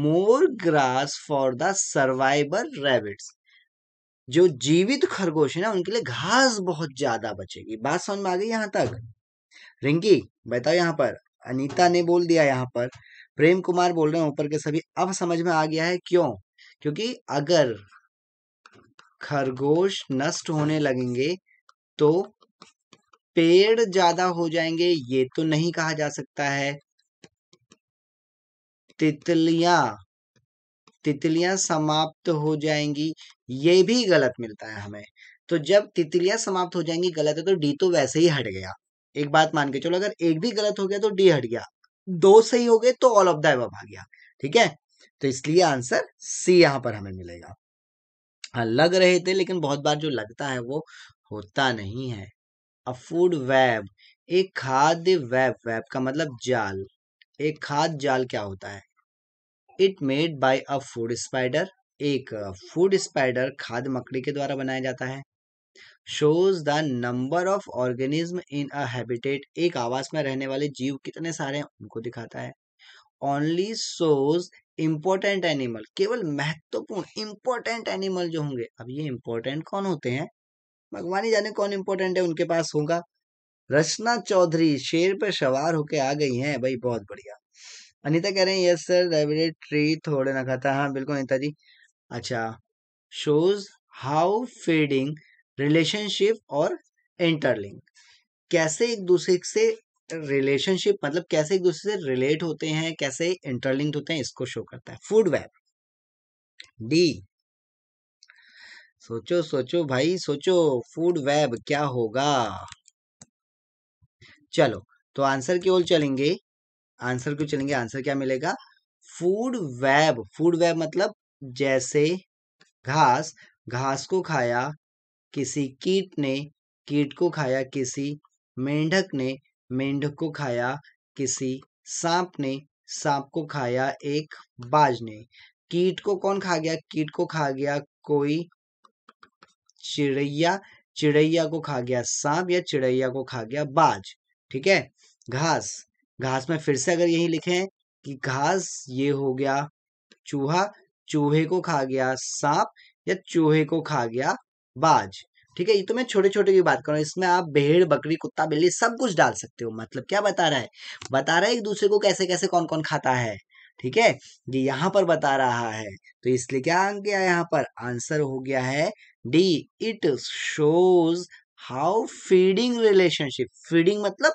more grass for the survivor rabbits जो जीवित खरगोश है ना उनके लिए घास बहुत ज्यादा बचेगी बात समझ में आ गई यहाँ तक रिंकी बताओ यहाँ पर अनीता ने बोल दिया यहाँ पर प्रेम कुमार बोल रहे हैं ऊपर के सभी अब समझ में आ गया है क्यों क्योंकि अगर खरगोश नष्ट होने लगेंगे तो पेड़ ज्यादा हो जाएंगे ये तो नहीं कहा जा सकता है तितलियां तितलियां समाप्त हो जाएंगी ये भी गलत मिलता है हमें तो जब तितलियां समाप्त हो जाएंगी गलत है तो डी तो वैसे ही हट गया एक बात मान के चलो अगर एक भी गलत हो गया तो डी हट गया दो सही हो गए तो ऑल ऑफ द आ गया ठीक है तो इसलिए आंसर सी यहां पर हमें मिलेगा हाँ लग रहे थे लेकिन बहुत बार जो लगता है वो होता नहीं है अ फूड वेब एक खाद्य वेब वेब का मतलब जाल एक खाद्य जाल क्या होता है it made by a food spider एक फूड स्पाइडर खाद मकड़ी के द्वारा बनाया जाता है shows the number of organism in a habitat एक आवास में रहने वाले जीव कितने सारे हैं उनको दिखाता है ओनली शोज इम्पोर्टेंट एनिमल केवल महत्वपूर्ण इम्पोर्टेंट एनिमल जो होंगे अब ये इंपॉर्टेंट कौन होते हैं भगवान ही जाने कौन इंपॉर्टेंट है उनके पास होगा रचना चौधरी शेर पर सवार होके आ गई हैं भाई बहुत बढ़िया अनीता कह रहे हैं यस सर लाइब्रेरी ट्री थोड़े रखा था हाँ बिल्कुल अनिता जी अच्छा शोज हाउ फीडिंग रिलेशनशिप और इंटरलिंक कैसे एक दूसरे से रिलेशनशिप मतलब कैसे एक दूसरे से रिलेट होते हैं कैसे इंटरलिंक होते हैं इसको शो करता है फूड वेब डी सोचो सोचो भाई सोचो फूड वेब क्या होगा चलो तो आंसर की ओर चलेंगे आंसर क्यों चलेंगे आंसर क्या मिलेगा फूड वेब फूड वेब मतलब जैसे घास घास को खाया किसी कीट ने कीट को खाया किसी मेंढक ने मेंढक को खाया किसी सांप ने सांप को खाया एक बाज ने कीट को कौन खा गया कीट को खा गया कोई चिड़ैया चिड़ैया को खा गया सांप या चिड़ैया को खा गया बाज ठीक है घास घास में फिर से अगर यही लिखें कि घास ये हो गया चूहा चूहे को खा गया सांप या चूहे को खा गया बाज ठीक है ये तो मैं छोटे छोटे की बात कर रहा हूँ इसमें आप भेड़ बकरी कुत्ता बिल्ली सब कुछ डाल सकते हो मतलब क्या बता रहा है बता रहा है एक दूसरे को कैसे कैसे कौन कौन खाता है ठीक है ये यहाँ पर बता रहा है तो इसलिए क्या आ गया यहाँ पर आंसर हो गया है D it shows how feeding relationship feeding मतलब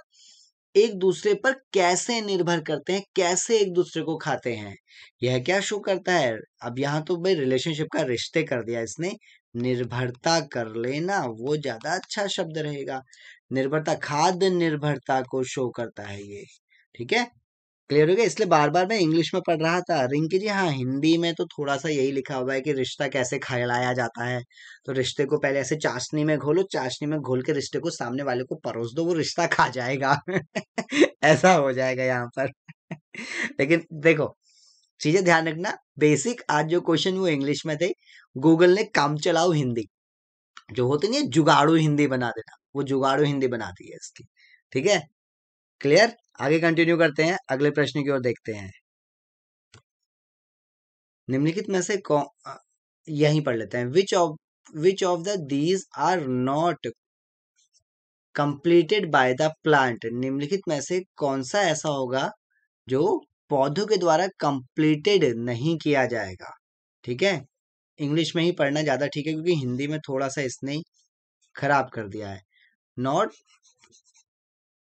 एक दूसरे पर कैसे निर्भर करते हैं कैसे एक दूसरे को खाते हैं यह क्या शो करता है अब यहाँ तो भाई रिलेशनशिप का रिश्ते कर दिया इसने निर्भरता कर लेना वो ज्यादा अच्छा शब्द रहेगा निर्भरता खाद्य निर्भरता को शो करता है ये ठीक है क्लियर हो गया इसलिए बार बार मैं इंग्लिश में पढ़ रहा था रिंकी जी हाँ हिंदी में तो थोड़ा सा यही लिखा हुआ है कि रिश्ता कैसे खड़ाया जाता है तो रिश्ते को पहले ऐसे चाशनी में घोलो चाशनी में घोल के रिश्ते को सामने वाले को परोस दो वो रिश्ता खा जाएगा ऐसा हो जाएगा यहाँ पर लेकिन देखो चीजें ध्यान रखना बेसिक आज जो क्वेश्चन वो इंग्लिश में थे गूगल ने काम चलाओ हिंदी जो होती नहीं जुगाड़ू हिंदी बना देना वो जुगाड़ू हिंदी बनाती है इसकी ठीक है क्लियर आगे कंटिन्यू करते हैं अगले प्रश्न की ओर देखते हैं निम्नलिखित में से कौन यहीं पढ़ लेते हैं which of which of the these are not completed by the plant निम्नलिखित में से कौन सा ऐसा होगा जो पौधों के द्वारा कंप्लीटेड नहीं किया जाएगा ठीक है इंग्लिश में ही पढ़ना ज़्यादा ठीक है क्योंकि हिंदी में थोड़ा सा इसने खराब कर दिया है not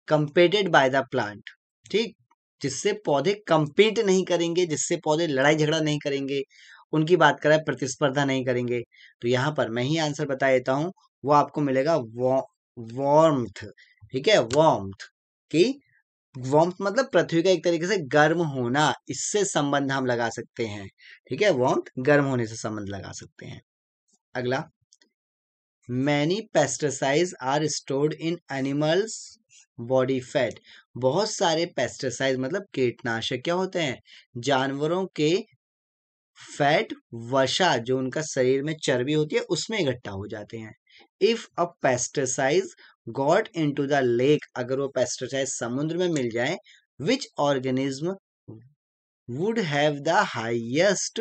competed by the plant ठीक जिससे पौधे कंपीट नहीं करेंगे जिससे पौधे लड़ाई झगड़ा नहीं करेंगे उनकी बात करें प्रतिस्पर्धा नहीं करेंगे तो यहां पर मैं ही आंसर बता देता हूं वो आपको मिलेगा वॉर्म ठीक है वार्मथ की वॉम्थ मतलब पृथ्वी का एक तरीके से गर्म होना इससे संबंध हम लगा सकते हैं ठीक है वॉम्थ गर्म होने से संबंध लगा सकते हैं अगला many pesticide are stored in animals body fat बहुत सारे पेस्टिसाइड मतलब कीटनाशक क्या होते हैं जानवरों के फैट वशा जो उनका शरीर में चर्बी होती है उसमें इकट्ठा हो जाते हैं if a pesticide got in to the lake अगर वो पेस्टिसाइड समुद्र में मिल जाए which organism would have the highest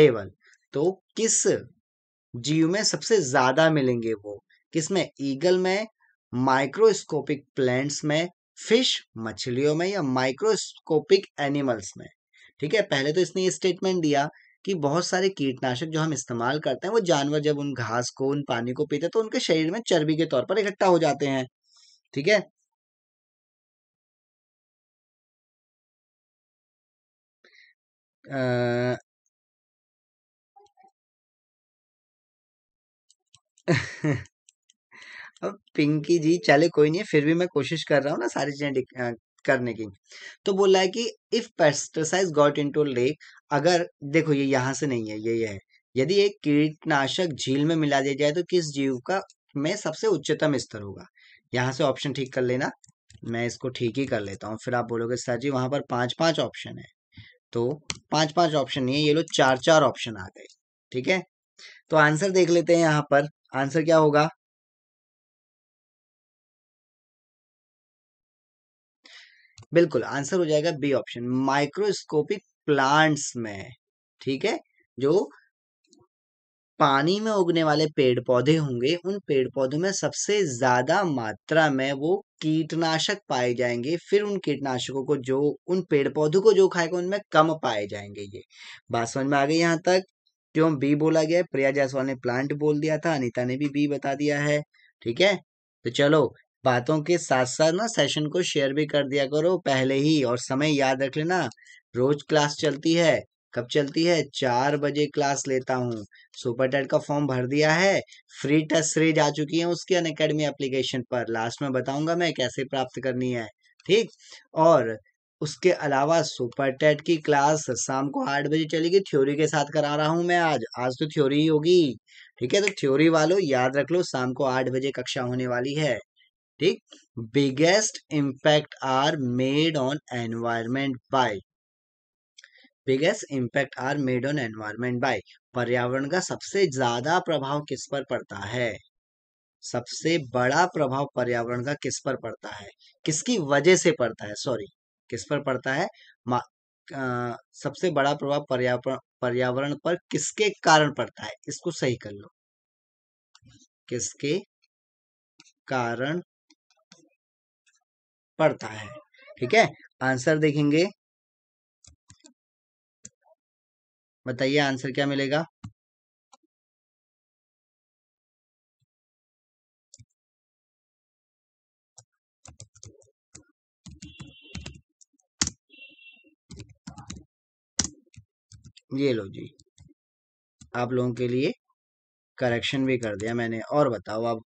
level तो किस जीव में सबसे ज्यादा मिलेंगे वो किसमें ईगल में माइक्रोस्कोपिक प्लांट्स में फिश मछलियों में या माइक्रोस्कोपिक एनिमल्स में ठीक है पहले तो इसने ये स्टेटमेंट दिया कि बहुत सारे कीटनाशक जो हम इस्तेमाल करते हैं वो जानवर जब उन घास को उन पानी को पीते हैं तो उनके शरीर में चर्बी के तौर पर इकट्ठा हो जाते हैं ठीक है आ... अब पिंकी जी चले कोई नहीं है फिर भी मैं कोशिश कर रहा हूँ ना सारी चीज़ें करने की तो बोला है कि if pesticide got in to lake अगर देखो ये यहाँ से नहीं है ये ये है यदि एक कीटनाशक झील में मिला दिया जाए तो किस जीव का में सबसे उच्चतम स्तर होगा यहाँ से ऑप्शन ठीक कर लेना मैं इसको ठीक ही कर लेता हूँ फिर आप बोलोगे सर जी वहां पर पांच पांच ऑप्शन है तो पांच पांच ऑप्शन नहीं है ये लोग चार चार ऑप्शन आ गए ठीक है तो आंसर देख लेते हैं यहाँ पर आंसर क्या होगा बिल्कुल आंसर हो जाएगा बी ऑप्शन माइक्रोस्कोपिक प्लांट्स में ठीक है जो पानी में उगने वाले पेड़ पौधे होंगे उन पेड़ पौधों में सबसे ज्यादा मात्रा में वो कीटनाशक पाए जाएंगे फिर उन कीटनाशकों को जो उन पेड़ पौधों को जो खाएगा उनमें कम पाए जाएंगे ये बात समझ में आ गई यहाँ तक क्यों बी बोला गया प्रिया जायसवाल ने प्लांट बोल दिया था अनिता ने भी बी बता दिया है ठीक है तो चलो बातों के साथ साथ ना सेशन को शेयर भी कर दिया करो पहले ही और समय याद रख लेना रोज क्लास चलती है कब चलती है चार बजे क्लास लेता हूँ सुपर टेट का फॉर्म भर दिया है फ्री टेस्ट सीरीज आ चुकी है उसकी अनकेडमी एप्लीकेशन पर लास्ट में बताऊंगा मैं कैसे प्राप्त करनी है ठीक और उसके अलावा सुपर टेट की क्लास शाम को आठ बजे चलेगी थ्योरी के साथ करा रहा हूँ मैं आज आज तो थ्योरी ही होगी ठीक है तो थ्योरी वालों याद रख लो शाम को आठ बजे कक्षा होने वाली है ठीक biggest impact are made on environment by biggest impact are made on environment by पर्यावरण का सबसे ज्यादा प्रभाव किस पर पड़ता है सबसे बड़ा प्रभाव पर्यावरण का किस पर पड़ता है किसकी वजह से पड़ता है सॉरी किस पर पड़ता है आ, सबसे बड़ा प्रभाव पर्यावरण पर्यावरण पर किसके कारण पड़ता है इसको सही कर लो किसके कारण पड़ता है ठीक है आंसर देखेंगे बताइए आंसर क्या मिलेगा ये लो जी आप लोगों के लिए करेक्शन भी कर दिया मैंने और बताओ आप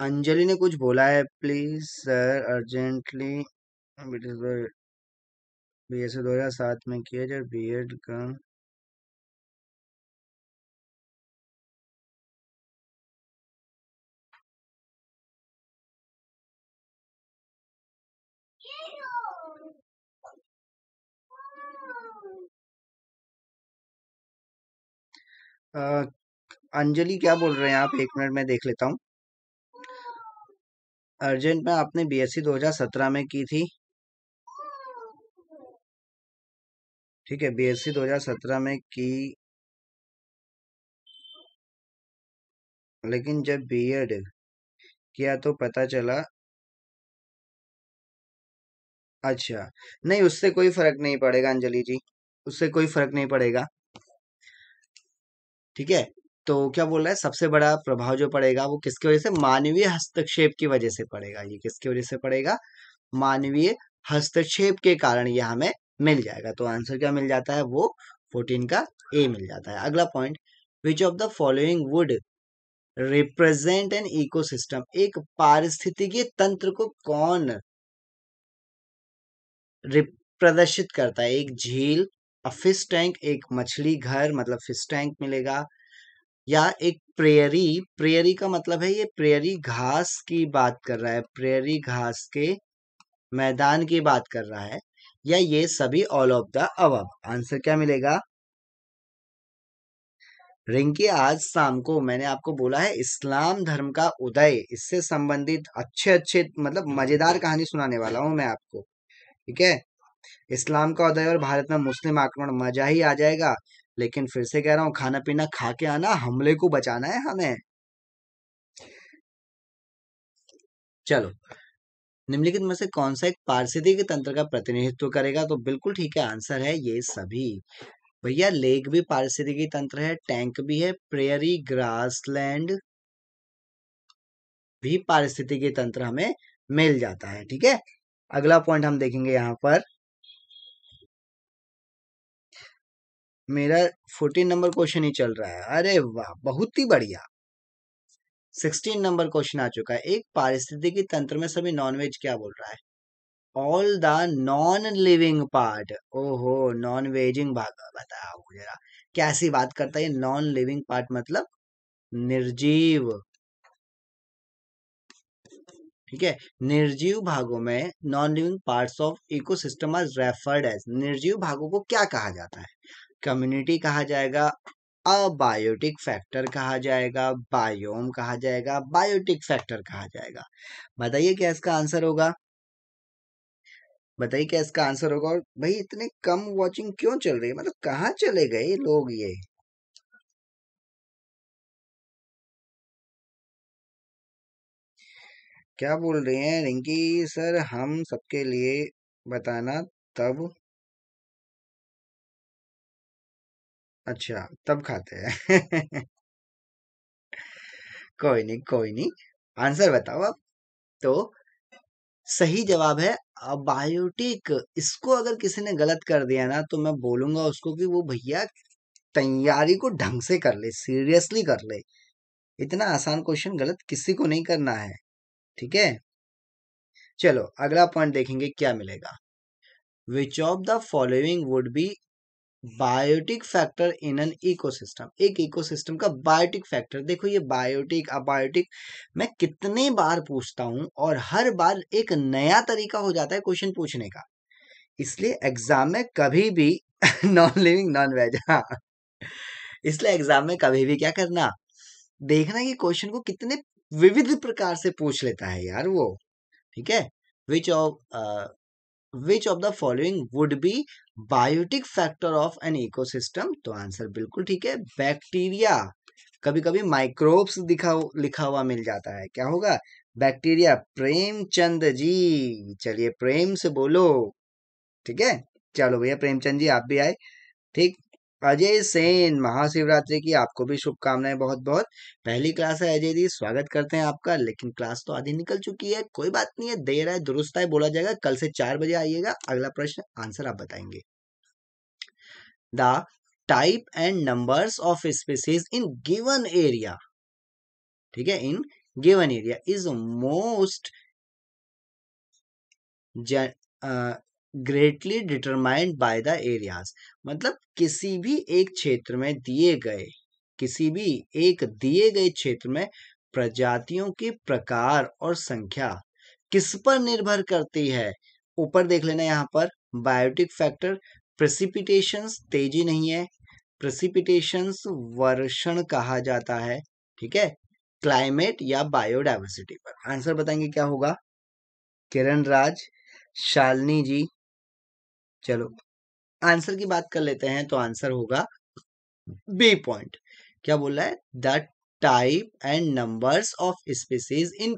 अंजलि ने कुछ बोला है please sir urgently B S e दो हजार सात में किया जब बी एड का अंजलि क्या बोल रहे हैं आप एक मिनट में देख लेता हूँ अर्जेंट में आपने बीएससी 2017 में की थी ठीक है बीएससी 2017 में की लेकिन जब बीएड किया तो पता चला अच्छा नहीं उससे कोई फर्क नहीं पड़ेगा अंजलि जी उससे कोई फर्क नहीं पड़ेगा ठीक है तो क्या बोल रहा है सबसे बड़ा प्रभाव जो पड़ेगा वो किसकी वजह से मानवीय हस्तक्षेप की वजह से पड़ेगा ये किसकी वजह से पड़ेगा मानवीय हस्तक्षेप के कारण यह हमें मिल जाएगा तो आंसर क्या मिल जाता है वो फोर्टीन का ए मिल जाता है अगला point which of the following would represent an ecosystem एक पारिस्थितिकीय तंत्र को कौन प्रदर्शित करता है एक झील फिश टैंक एक मछली घर मतलब फिश टैंक मिलेगा या एक प्रेयरी प्रेयरी का मतलब है ये प्रेयरी घास की बात कर रहा है प्रेयरी घास के मैदान की बात कर रहा है या ये सभी all of the above answer क्या मिलेगा रिंकी आज शाम को मैंने आपको बोला है इस्लाम धर्म का उदय इससे संबंधित अच्छे अच्छे मतलब मजेदार कहानी सुनाने वाला हूं मैं आपको ठीक है इस्लाम का उदय और भारत में मुस्लिम आक्रमण मजा ही आ जाएगा लेकिन फिर से कह रहा हूं खाना पीना खा के आना हमले को बचाना है हमें चलो निम्नलिखित में से कौन सा एक पारिस्थितिक तंत्र का प्रतिनिधित्व करेगा तो बिल्कुल ठीक है आंसर है ये सभी भैया लेक भी पारिस्थितिकी तंत्र है टैंक भी है प्रेयरी ग्रासलैंड भी पारिस्थितिकी तंत्र हमें मिल जाता है ठीक है अगला पॉइंट हम देखेंगे यहां पर मेरा फोर्टीन नंबर क्वेश्चन ही चल रहा है अरे वाह बहुत ही बढ़िया सिक्सटीन नंबर क्वेश्चन आ चुका है एक पारिस्थितिकी तंत्र में सभी नॉनवेज क्या बोल रहा है all the non living part ओहो नॉन वेजिंग भाग बताओ जरा कैसी बात करता है नॉन लिविंग पार्ट मतलब निर्जीव ठीक है निर्जीव भागों में non living parts of ecosystem are referred as निर्जीव भागों को क्या कहा जाता है कम्युनिटी कहा जाएगा अबायोटिक फैक्टर कहा जाएगा बायोम कहा जाएगा बायोटिक फैक्टर कहा जाएगा बताइए क्या इसका आंसर होगा बताइए क्या इसका आंसर होगा और भाई इतने कम वॉचिंग क्यों चल रही है मतलब कहाँ चले गए लोग ये क्या बोल रहे हैं रिंकी सर हम सबके लिए बताना तब अच्छा तब खाते हैं कोई नहीं कोई नहीं आंसर बताओ आप तो सही जवाब है बायोटिक इसको अगर किसी ने गलत कर दिया ना तो मैं बोलूंगा उसको कि वो भैया तैयारी को ढंग से कर ले सीरियसली कर ले इतना आसान क्वेश्चन गलत किसी को नहीं करना है ठीक है चलो अगला पॉइंट देखेंगे क्या मिलेगा which of the following would be biotic factor in an ecosystem एक इकोसिस्टम का बायोटिक फैक्टर देखो ये बायोटिक अबायोटिक मैं कितने बार पूछता हूं और हर बार एक नया तरीका हो जाता है क्वेश्चन पूछने का इसलिए एग्जाम में कभी भी नॉन लिविंग नॉन वेज हाँ इसलिए एग्जाम में कभी भी क्या करना देखना कि क्वेश्चन को कितने विविध प्रकार से पूछ लेता है यार वो ठीक है which of which of the following would be biotic factor of an ecosystem तो आंसर बिल्कुल ठीक है बैक्टीरिया कभी कभी माइक्रोब्स दिखा लिखा हुआ मिल जाता है क्या होगा बैक्टीरिया प्रेमचंद जी चलिए प्रेम से बोलो ठीक है चलो भैया प्रेमचंद जी आप भी आए ठीक अजय सेन महाशिवरात्रि की आपको भी शुभकामनाएं बहुत बहुत पहली क्लास है अजय जी स्वागत करते हैं आपका लेकिन क्लास तो आधी निकल चुकी है कोई बात नहीं है देर है दुरुस्त है बोला जाएगा कल से चार बजे आइएगा अगला प्रश्न आंसर आप बताएंगे the type and numbers of species in given area ठीक है in given area is most greatly determined by the areas मतलब किसी भी एक क्षेत्र में दिए गए किसी भी एक दिए गए क्षेत्र में प्रजातियों के प्रकार और संख्या किस पर निर्भर करती है ऊपर देख लेना यहाँ पर बायोटिक फैक्टर प्रेसिपिटेशन तेजी नहीं है प्रेसिपिटेशन वर्षण कहा जाता है ठीक है क्लाइमेट या बायोडाइवर्सिटी पर आंसर बताएंगे क्या होगा किरण राज शालिनी जी चलो आंसर की बात कर लेते हैं तो आंसर होगा बी पॉइंट क्या बोल रहा है the type and numbers of species in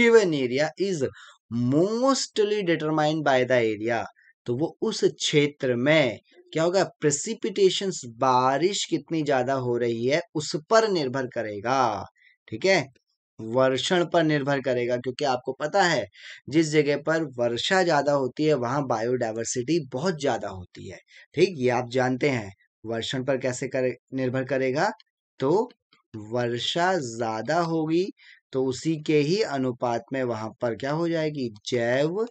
given area is mostly determined by the area तो वो उस क्षेत्र में क्या होगा प्रेसिपिटेशन बारिश कितनी ज्यादा हो रही है उस पर निर्भर करेगा ठीक है वर्षण पर निर्भर करेगा क्योंकि आपको पता है जिस जगह पर वर्षा ज़्यादा होती है वहां बायोडाइवर्सिटी बहुत ज़्यादा होती है ठीक ये आप जानते हैं वर्षण पर कैसे करे निर्भर करेगा तो वर्षा ज़्यादा होगी तो उसी के ही अनुपात में वहां पर क्या हो जाएगी जैव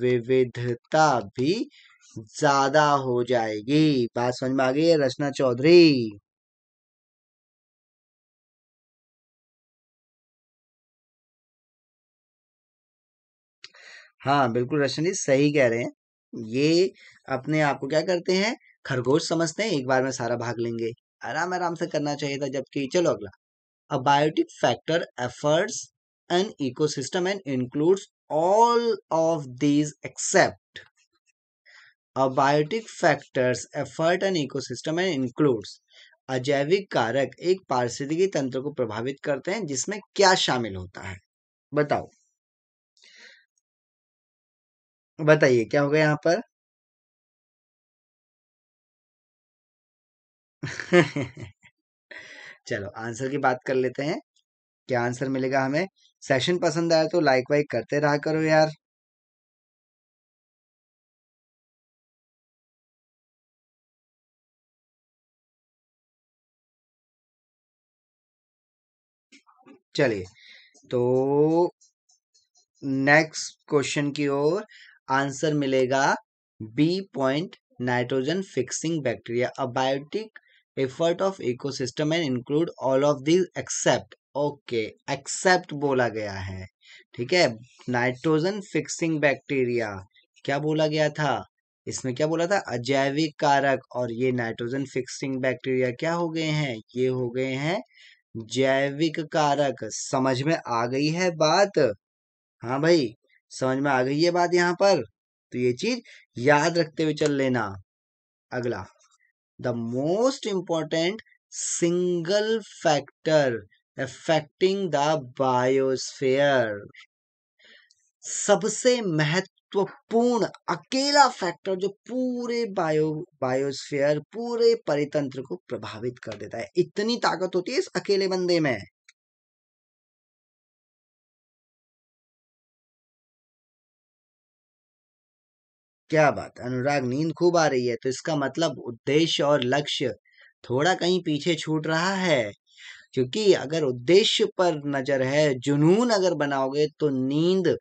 विविधता भी ज़्यादा हो जाएगी बात समझ में आ गई है रचना चौधरी हाँ बिल्कुल रोशनी सही कह रहे हैं ये अपने आप को क्या करते हैं खरगोश समझते हैं एक बार में सारा भाग लेंगे आराम आराम से करना चाहिए था जबकि चलो अगला abiotic factor efforts an system and includes all of these except abiotic factors effort and ecosystem and includes अजैविक कारक एक पारिस्थितिकी तंत्र को प्रभावित करते हैं जिसमें क्या शामिल होता है बताओ बताइए क्या होगा यहाँ पर चलो आंसर की बात कर लेते हैं क्या आंसर मिलेगा हमें सेशन पसंद आया तो लाइक वाइक करते रहा करो यार चलिए तो नेक्स्ट क्वेश्चन की ओर आंसर मिलेगा B point nitrogen fixing bacteria abiotic effort of ecosystem and include all of these except okay except बोला गया है ठीक है नाइट्रोजन फिक्सिंग बैक्टीरिया क्या बोला गया था इसमें क्या बोला था अजैविक कारक और ये नाइट्रोजन फिक्सिंग बैक्टीरिया क्या हो गए हैं ये हो गए हैं जैविक कारक समझ में आ गई है बात हाँ भाई समझ में आ गई ये बात यहां पर तो ये चीज याद रखते हुए चल लेना अगला the most important single factor affecting the biosphere सबसे महत्वपूर्ण अकेला फैक्टर जो पूरे बायो बायोस्फेयर पूरे परितंत्र को प्रभावित कर देता है इतनी ताकत होती है इस अकेले बंदे में क्या बात अनुराग नींद खूब आ रही है तो इसका मतलब उद्देश्य और लक्ष्य थोड़ा कहीं पीछे छूट रहा है क्योंकि अगर उद्देश्य पर नजर है जुनून अगर बनाओगे तो नींद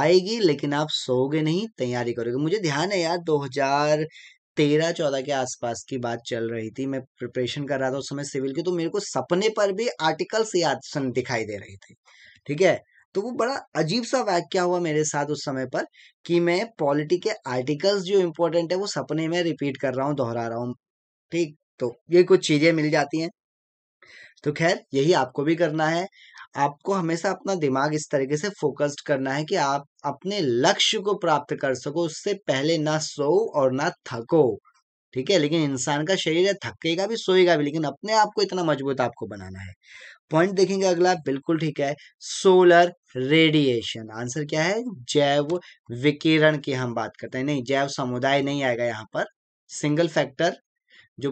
आएगी लेकिन आप सोओगे नहीं तैयारी करोगे मुझे ध्यान है यार 2013 चौदह के आसपास की बात चल रही थी मैं प्रिपरेशन कर रहा था उस समय सिविल की तो मेरे को सपने पर भी आर्टिकल्स याद दिखाई दे रही थी ठीक है तो वो बड़ा अजीब सा वाक्य हुआ मेरे साथ उस समय पर कि मैं पॉलिटी के आर्टिकल्स जो इम्पोर्टेंट है वो सपने में रिपीट कर रहा हूँ दोहरा रहा हूँ ठीक तो ये कुछ चीज़ें मिल जाती हैं तो खैर यही आपको भी करना है आपको हमेशा अपना दिमाग इस तरीके से फोकस्ड करना है कि आप अपने लक्ष्य को प्राप्त कर सको उससे पहले ना सो और ना थको ठीक है लेकिन इंसान का शरीर है थकेगा भी सोएगा भी लेकिन अपने आप को इतना मजबूत आपको बनाना है पॉइंट देखेंगे अगला बिल्कुल ठीक है सोलर रेडिएशन आंसर क्या है जैव विकिरण की हम बात करते हैं नहीं जैव समुदाय नहीं आएगा यहाँ पर सिंगल फैक्टर जो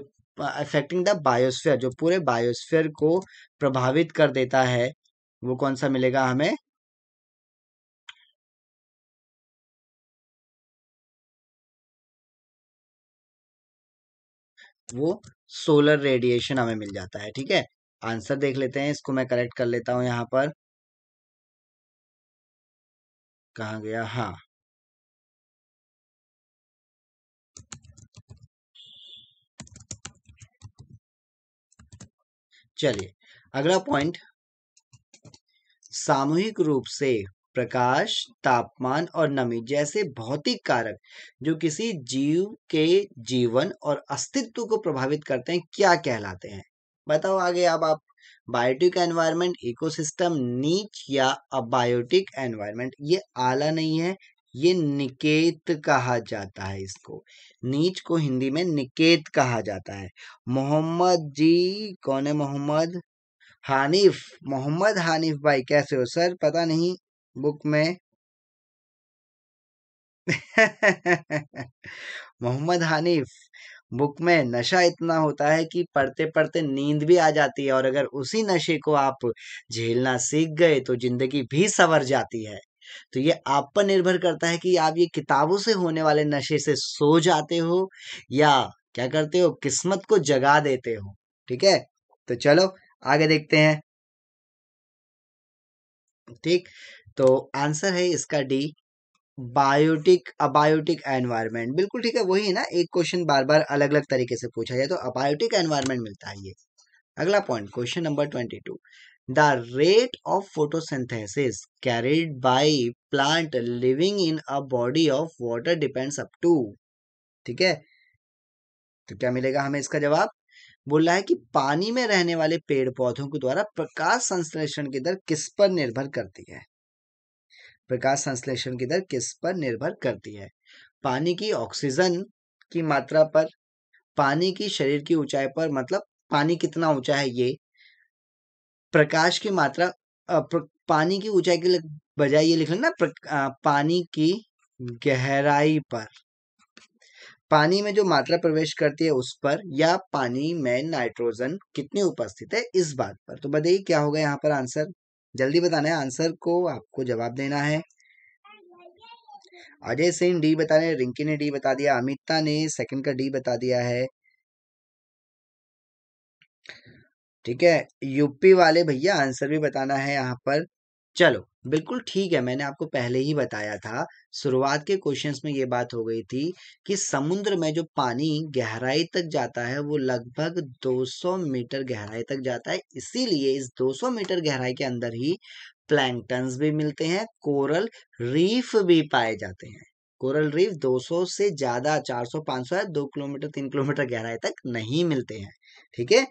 अफेक्टिंग द बायोस्फीयर जो पूरे बायोस्फीयर को प्रभावित कर देता है वो कौन सा मिलेगा हमें वो सोलर रेडिएशन हमें मिल जाता है ठीक है आंसर देख लेते हैं इसको मैं करेक्ट कर लेता हूं यहां पर कहा गया हाँ चलिए अगला पॉइंट सामूहिक रूप से प्रकाश तापमान और नमी जैसे भौतिक कारक जो किसी जीव के जीवन और अस्तित्व को प्रभावित करते हैं क्या कहलाते हैं बताओ आगे अब आप बायोटिक एनवायरनमेंट इकोसिस्टम नीच या अबायोटिक एनवायरनमेंट ये आला नहीं है ये निकेत कहा जाता है इसको नीच को हिंदी में निकेत कहा जाता है मोहम्मद जी कौन है मोहम्मद हानिफ मोहम्मद हानिफ भाई कैसे हो सर पता नहीं बुक में मोहम्मद हानिफ बुक में नशा इतना होता है कि पढ़ते पढ़ते नींद भी आ जाती है और अगर उसी नशे को आप झेलना सीख गए तो जिंदगी भी सवर जाती है तो ये आप पर निर्भर करता है कि आप ये किताबों से होने वाले नशे से सो जाते हो या क्या करते हो किस्मत को जगा देते हो ठीक है तो चलो आगे देखते हैं ठीक तो आंसर है इसका डी बायोटिक अबायोटिक एनवायरनमेंट बिल्कुल ठीक है वही है ना एक क्वेश्चन बार बार अलग अलग तरीके से पूछा जाए तो अबायोटिक एनवायरनमेंट मिलता है ये अगला point question number twenty two the rate of photosynthesis carried by plant living in a body of water depends up to ठीक है तो क्या मिलेगा हमें इसका जवाब बोल रहा है कि पानी में रहने वाले पेड़ पौधों के द्वारा प्रकाश संश्लेषण की दर किस पर निर्भर करती है प्रकाश संश्लेषण की दर किस पर निर्भर करती है पानी की ऑक्सीजन की मात्रा पर पानी की शरीर की ऊंचाई पर मतलब पानी कितना ऊंचा है ये प्रकाश की मात्रा पानी की ऊंचाई के बजाय ये लिख लेना पानी की गहराई पर पानी में जो मात्रा प्रवेश करती है उस पर या पानी में नाइट्रोजन कितनी उपस्थित है इस बात पर तो बताइए क्या होगा यहाँ पर आंसर जल्दी बताना है आंसर को आपको जवाब देना है अजय सिंह डी बता रहे रिंकी ने डी बता दिया अमिता ने सेकंड का डी बता दिया है ठीक है यूपी वाले भैया आंसर भी बताना है यहाँ पर चलो बिल्कुल ठीक है मैंने आपको पहले ही बताया था शुरुआत के क्वेश्चंस में ये बात हो गई थी कि समुद्र में जो पानी गहराई तक जाता है वो लगभग 200 मीटर गहराई तक जाता है इसीलिए इस 200 मीटर गहराई के अंदर ही प्लैंकटन्स भी मिलते हैं कोरल रीफ भी पाए जाते हैं कोरल रीफ 200 से ज्यादा 400 500 है दो किलोमीटर तीन किलोमीटर गहराई तक नहीं मिलते हैं ठीक है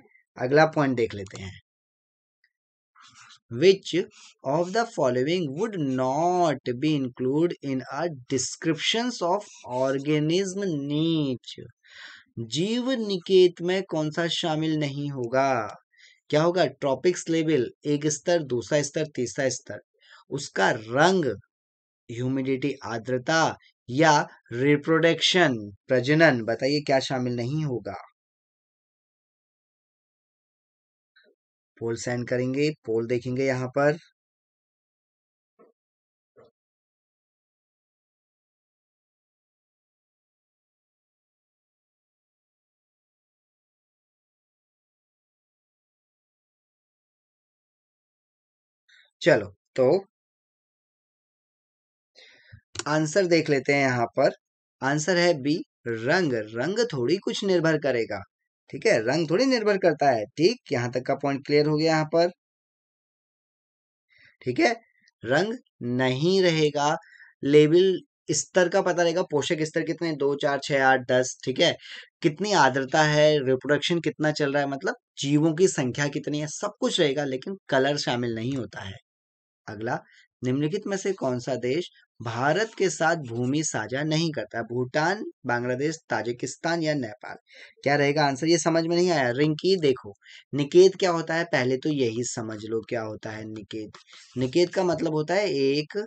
अगला पॉइंट देख लेते हैं which of the following would not be included in our descriptions of organism nature जीव निकेत में कौन सा शामिल नहीं होगा क्या होगा ट्रॉपिक्स लेवल एक स्तर दूसरा स्तर तीसरा स्तर उसका रंग ह्यूमिडिटी आर्द्रता या रिप्रोडक्शन प्रजनन बताइए क्या शामिल नहीं होगा पोल सेंड करेंगे पोल देखेंगे यहां पर चलो तो आंसर देख लेते हैं यहां पर आंसर है बी रंग रंग थोड़ी कुछ निर्भर करेगा ठीक है रंग थोड़ी निर्भर करता है ठीक यहां तक का पॉइंट क्लियर हो गया यहां पर ठीक है रंग नहीं रहेगा लेवल स्तर का पता रहेगा पोषक स्तर कितने दो चार छह आठ दस ठीक है कितनी आर्द्रता है रिप्रोडक्शन कितना चल रहा है मतलब जीवों की संख्या कितनी है सब कुछ रहेगा लेकिन कलर शामिल नहीं होता है अगला निम्नलिखित में से कौन सा देश भारत के साथ भूमि साझा नहीं करता भूटान बांग्लादेश ताजिकिस्तान या नेपाल क्या रहेगा आंसर ये समझ में नहीं आया रिंकी देखो निकेत क्या होता है पहले तो यही समझ लो क्या होता है निकेत निकेत का मतलब होता है एक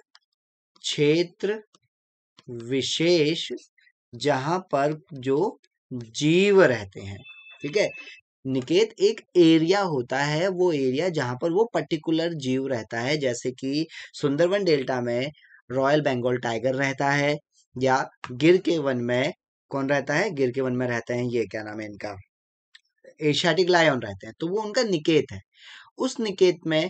क्षेत्र विशेष जहां पर जो जीव रहते हैं ठीक है निकेत एक एरिया होता है वो एरिया जहां पर वो पर्टिकुलर जीव रहता है जैसे कि सुंदरवन डेल्टा में रॉयल बंगाल टाइगर रहता है या गिर के वन में कौन रहता है गिर के वन में रहते हैं ये क्या नाम है इनका एशियाटिक लायन रहते हैं तो वो उनका निकेत है उस निकेत में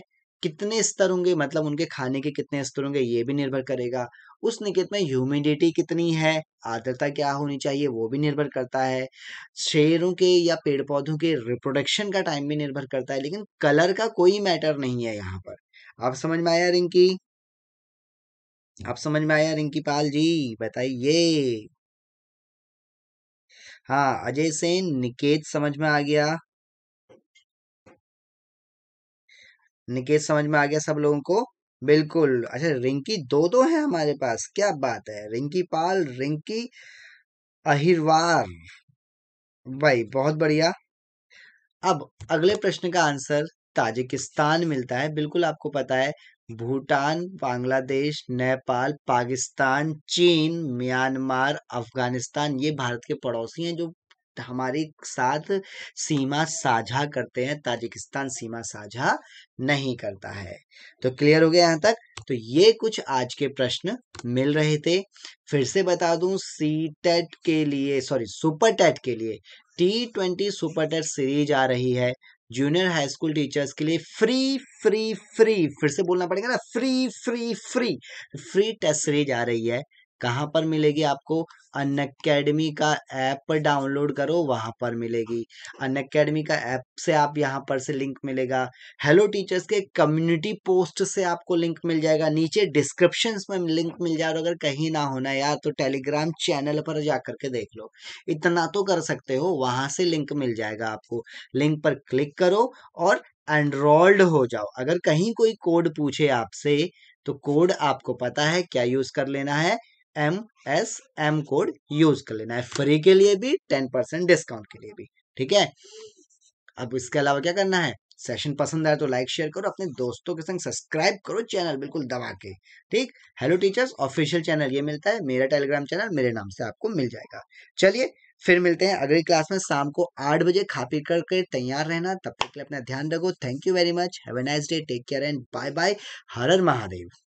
कितने स्तर होंगे मतलब उनके खाने के कितने स्तर होंगे ये भी निर्भर करेगा उस निकेत में ह्यूमिडिटी कितनी है आर्द्रता क्या होनी चाहिए वो भी निर्भर करता है शेरों के या पेड़ पौधों के रिप्रोडक्शन का टाइम भी निर्भर करता है लेकिन कलर का कोई मैटर नहीं है यहाँ पर आप समझ में आया रिंकी आप समझ में आया रिंकी पाल जी बताइए हाँ अजय सेन निकेत समझ में आ गया निकेत समझ में आ गया सब लोगों को बिल्कुल अच्छा रिंकी दो दो है हमारे पास क्या बात है रिंकी पाल रिंकी अहिरवार भाई बहुत बढ़िया अब अगले प्रश्न का आंसर ताजिकिस्तान मिलता है बिल्कुल आपको पता है भूटान बांग्लादेश नेपाल पाकिस्तान चीन म्यांमार अफगानिस्तान ये भारत के पड़ोसी हैं जो हमारे साथ सीमा साझा करते हैं ताजिकिस्तान सीमा साझा नहीं करता है तो क्लियर हो गया यहां तक तो ये कुछ आज के प्रश्न मिल रहे थे फिर से बता दूं सी टेट e के लिए सॉरी सुपर टेट के लिए T twenty super TET series आ रही है जूनियर हाई स्कूल टीचर्स के लिए फ्री फ्री फ्री फिर से बोलना पड़ेगा ना free free free free test series आ रही है कहाँ पर मिलेगी आपको अन अकेडमी का ऐप डाउनलोड करो वहाँ पर मिलेगी अन अकेडमी का ऐप से आप यहाँ पर से लिंक मिलेगा हेलो टीचर्स के कम्युनिटी पोस्ट से आपको लिंक मिल जाएगा नीचे डिस्क्रिप्शन में लिंक मिल जाएगा अगर कहीं ना होना यार तो टेलीग्राम चैनल पर जा के देख लो इतना तो कर सकते हो वहाँ से लिंक मिल जाएगा आपको लिंक पर क्लिक करो और एनरोल्ड हो जाओ अगर कहीं कोई कोड पूछे आपसे तो कोड आपको पता है क्या यूज कर लेना है M S M code use कर लेना है फ्री के लिए भी टेन परसेंट डिस्काउंट के लिए भी ठीक है अब इसके अलावा क्या करना है सेशन पसंद आया तो लाइक शेयर करो अपने दोस्तों के संग सब्सक्राइब करो चैनल बिल्कुल दबा के ठीक हेलो टीचर्स ऑफिशियल चैनल ये मिलता है मेरा टेलीग्राम चैनल मेरे नाम से आपको मिल जाएगा चलिए फिर मिलते हैं अगली क्लास में शाम को आठ बजे खा पी करके तैयार रहना तब तक के लिए अपना ध्यान रखो thank you very much have a nice day take care and bye bye हर हर महादेव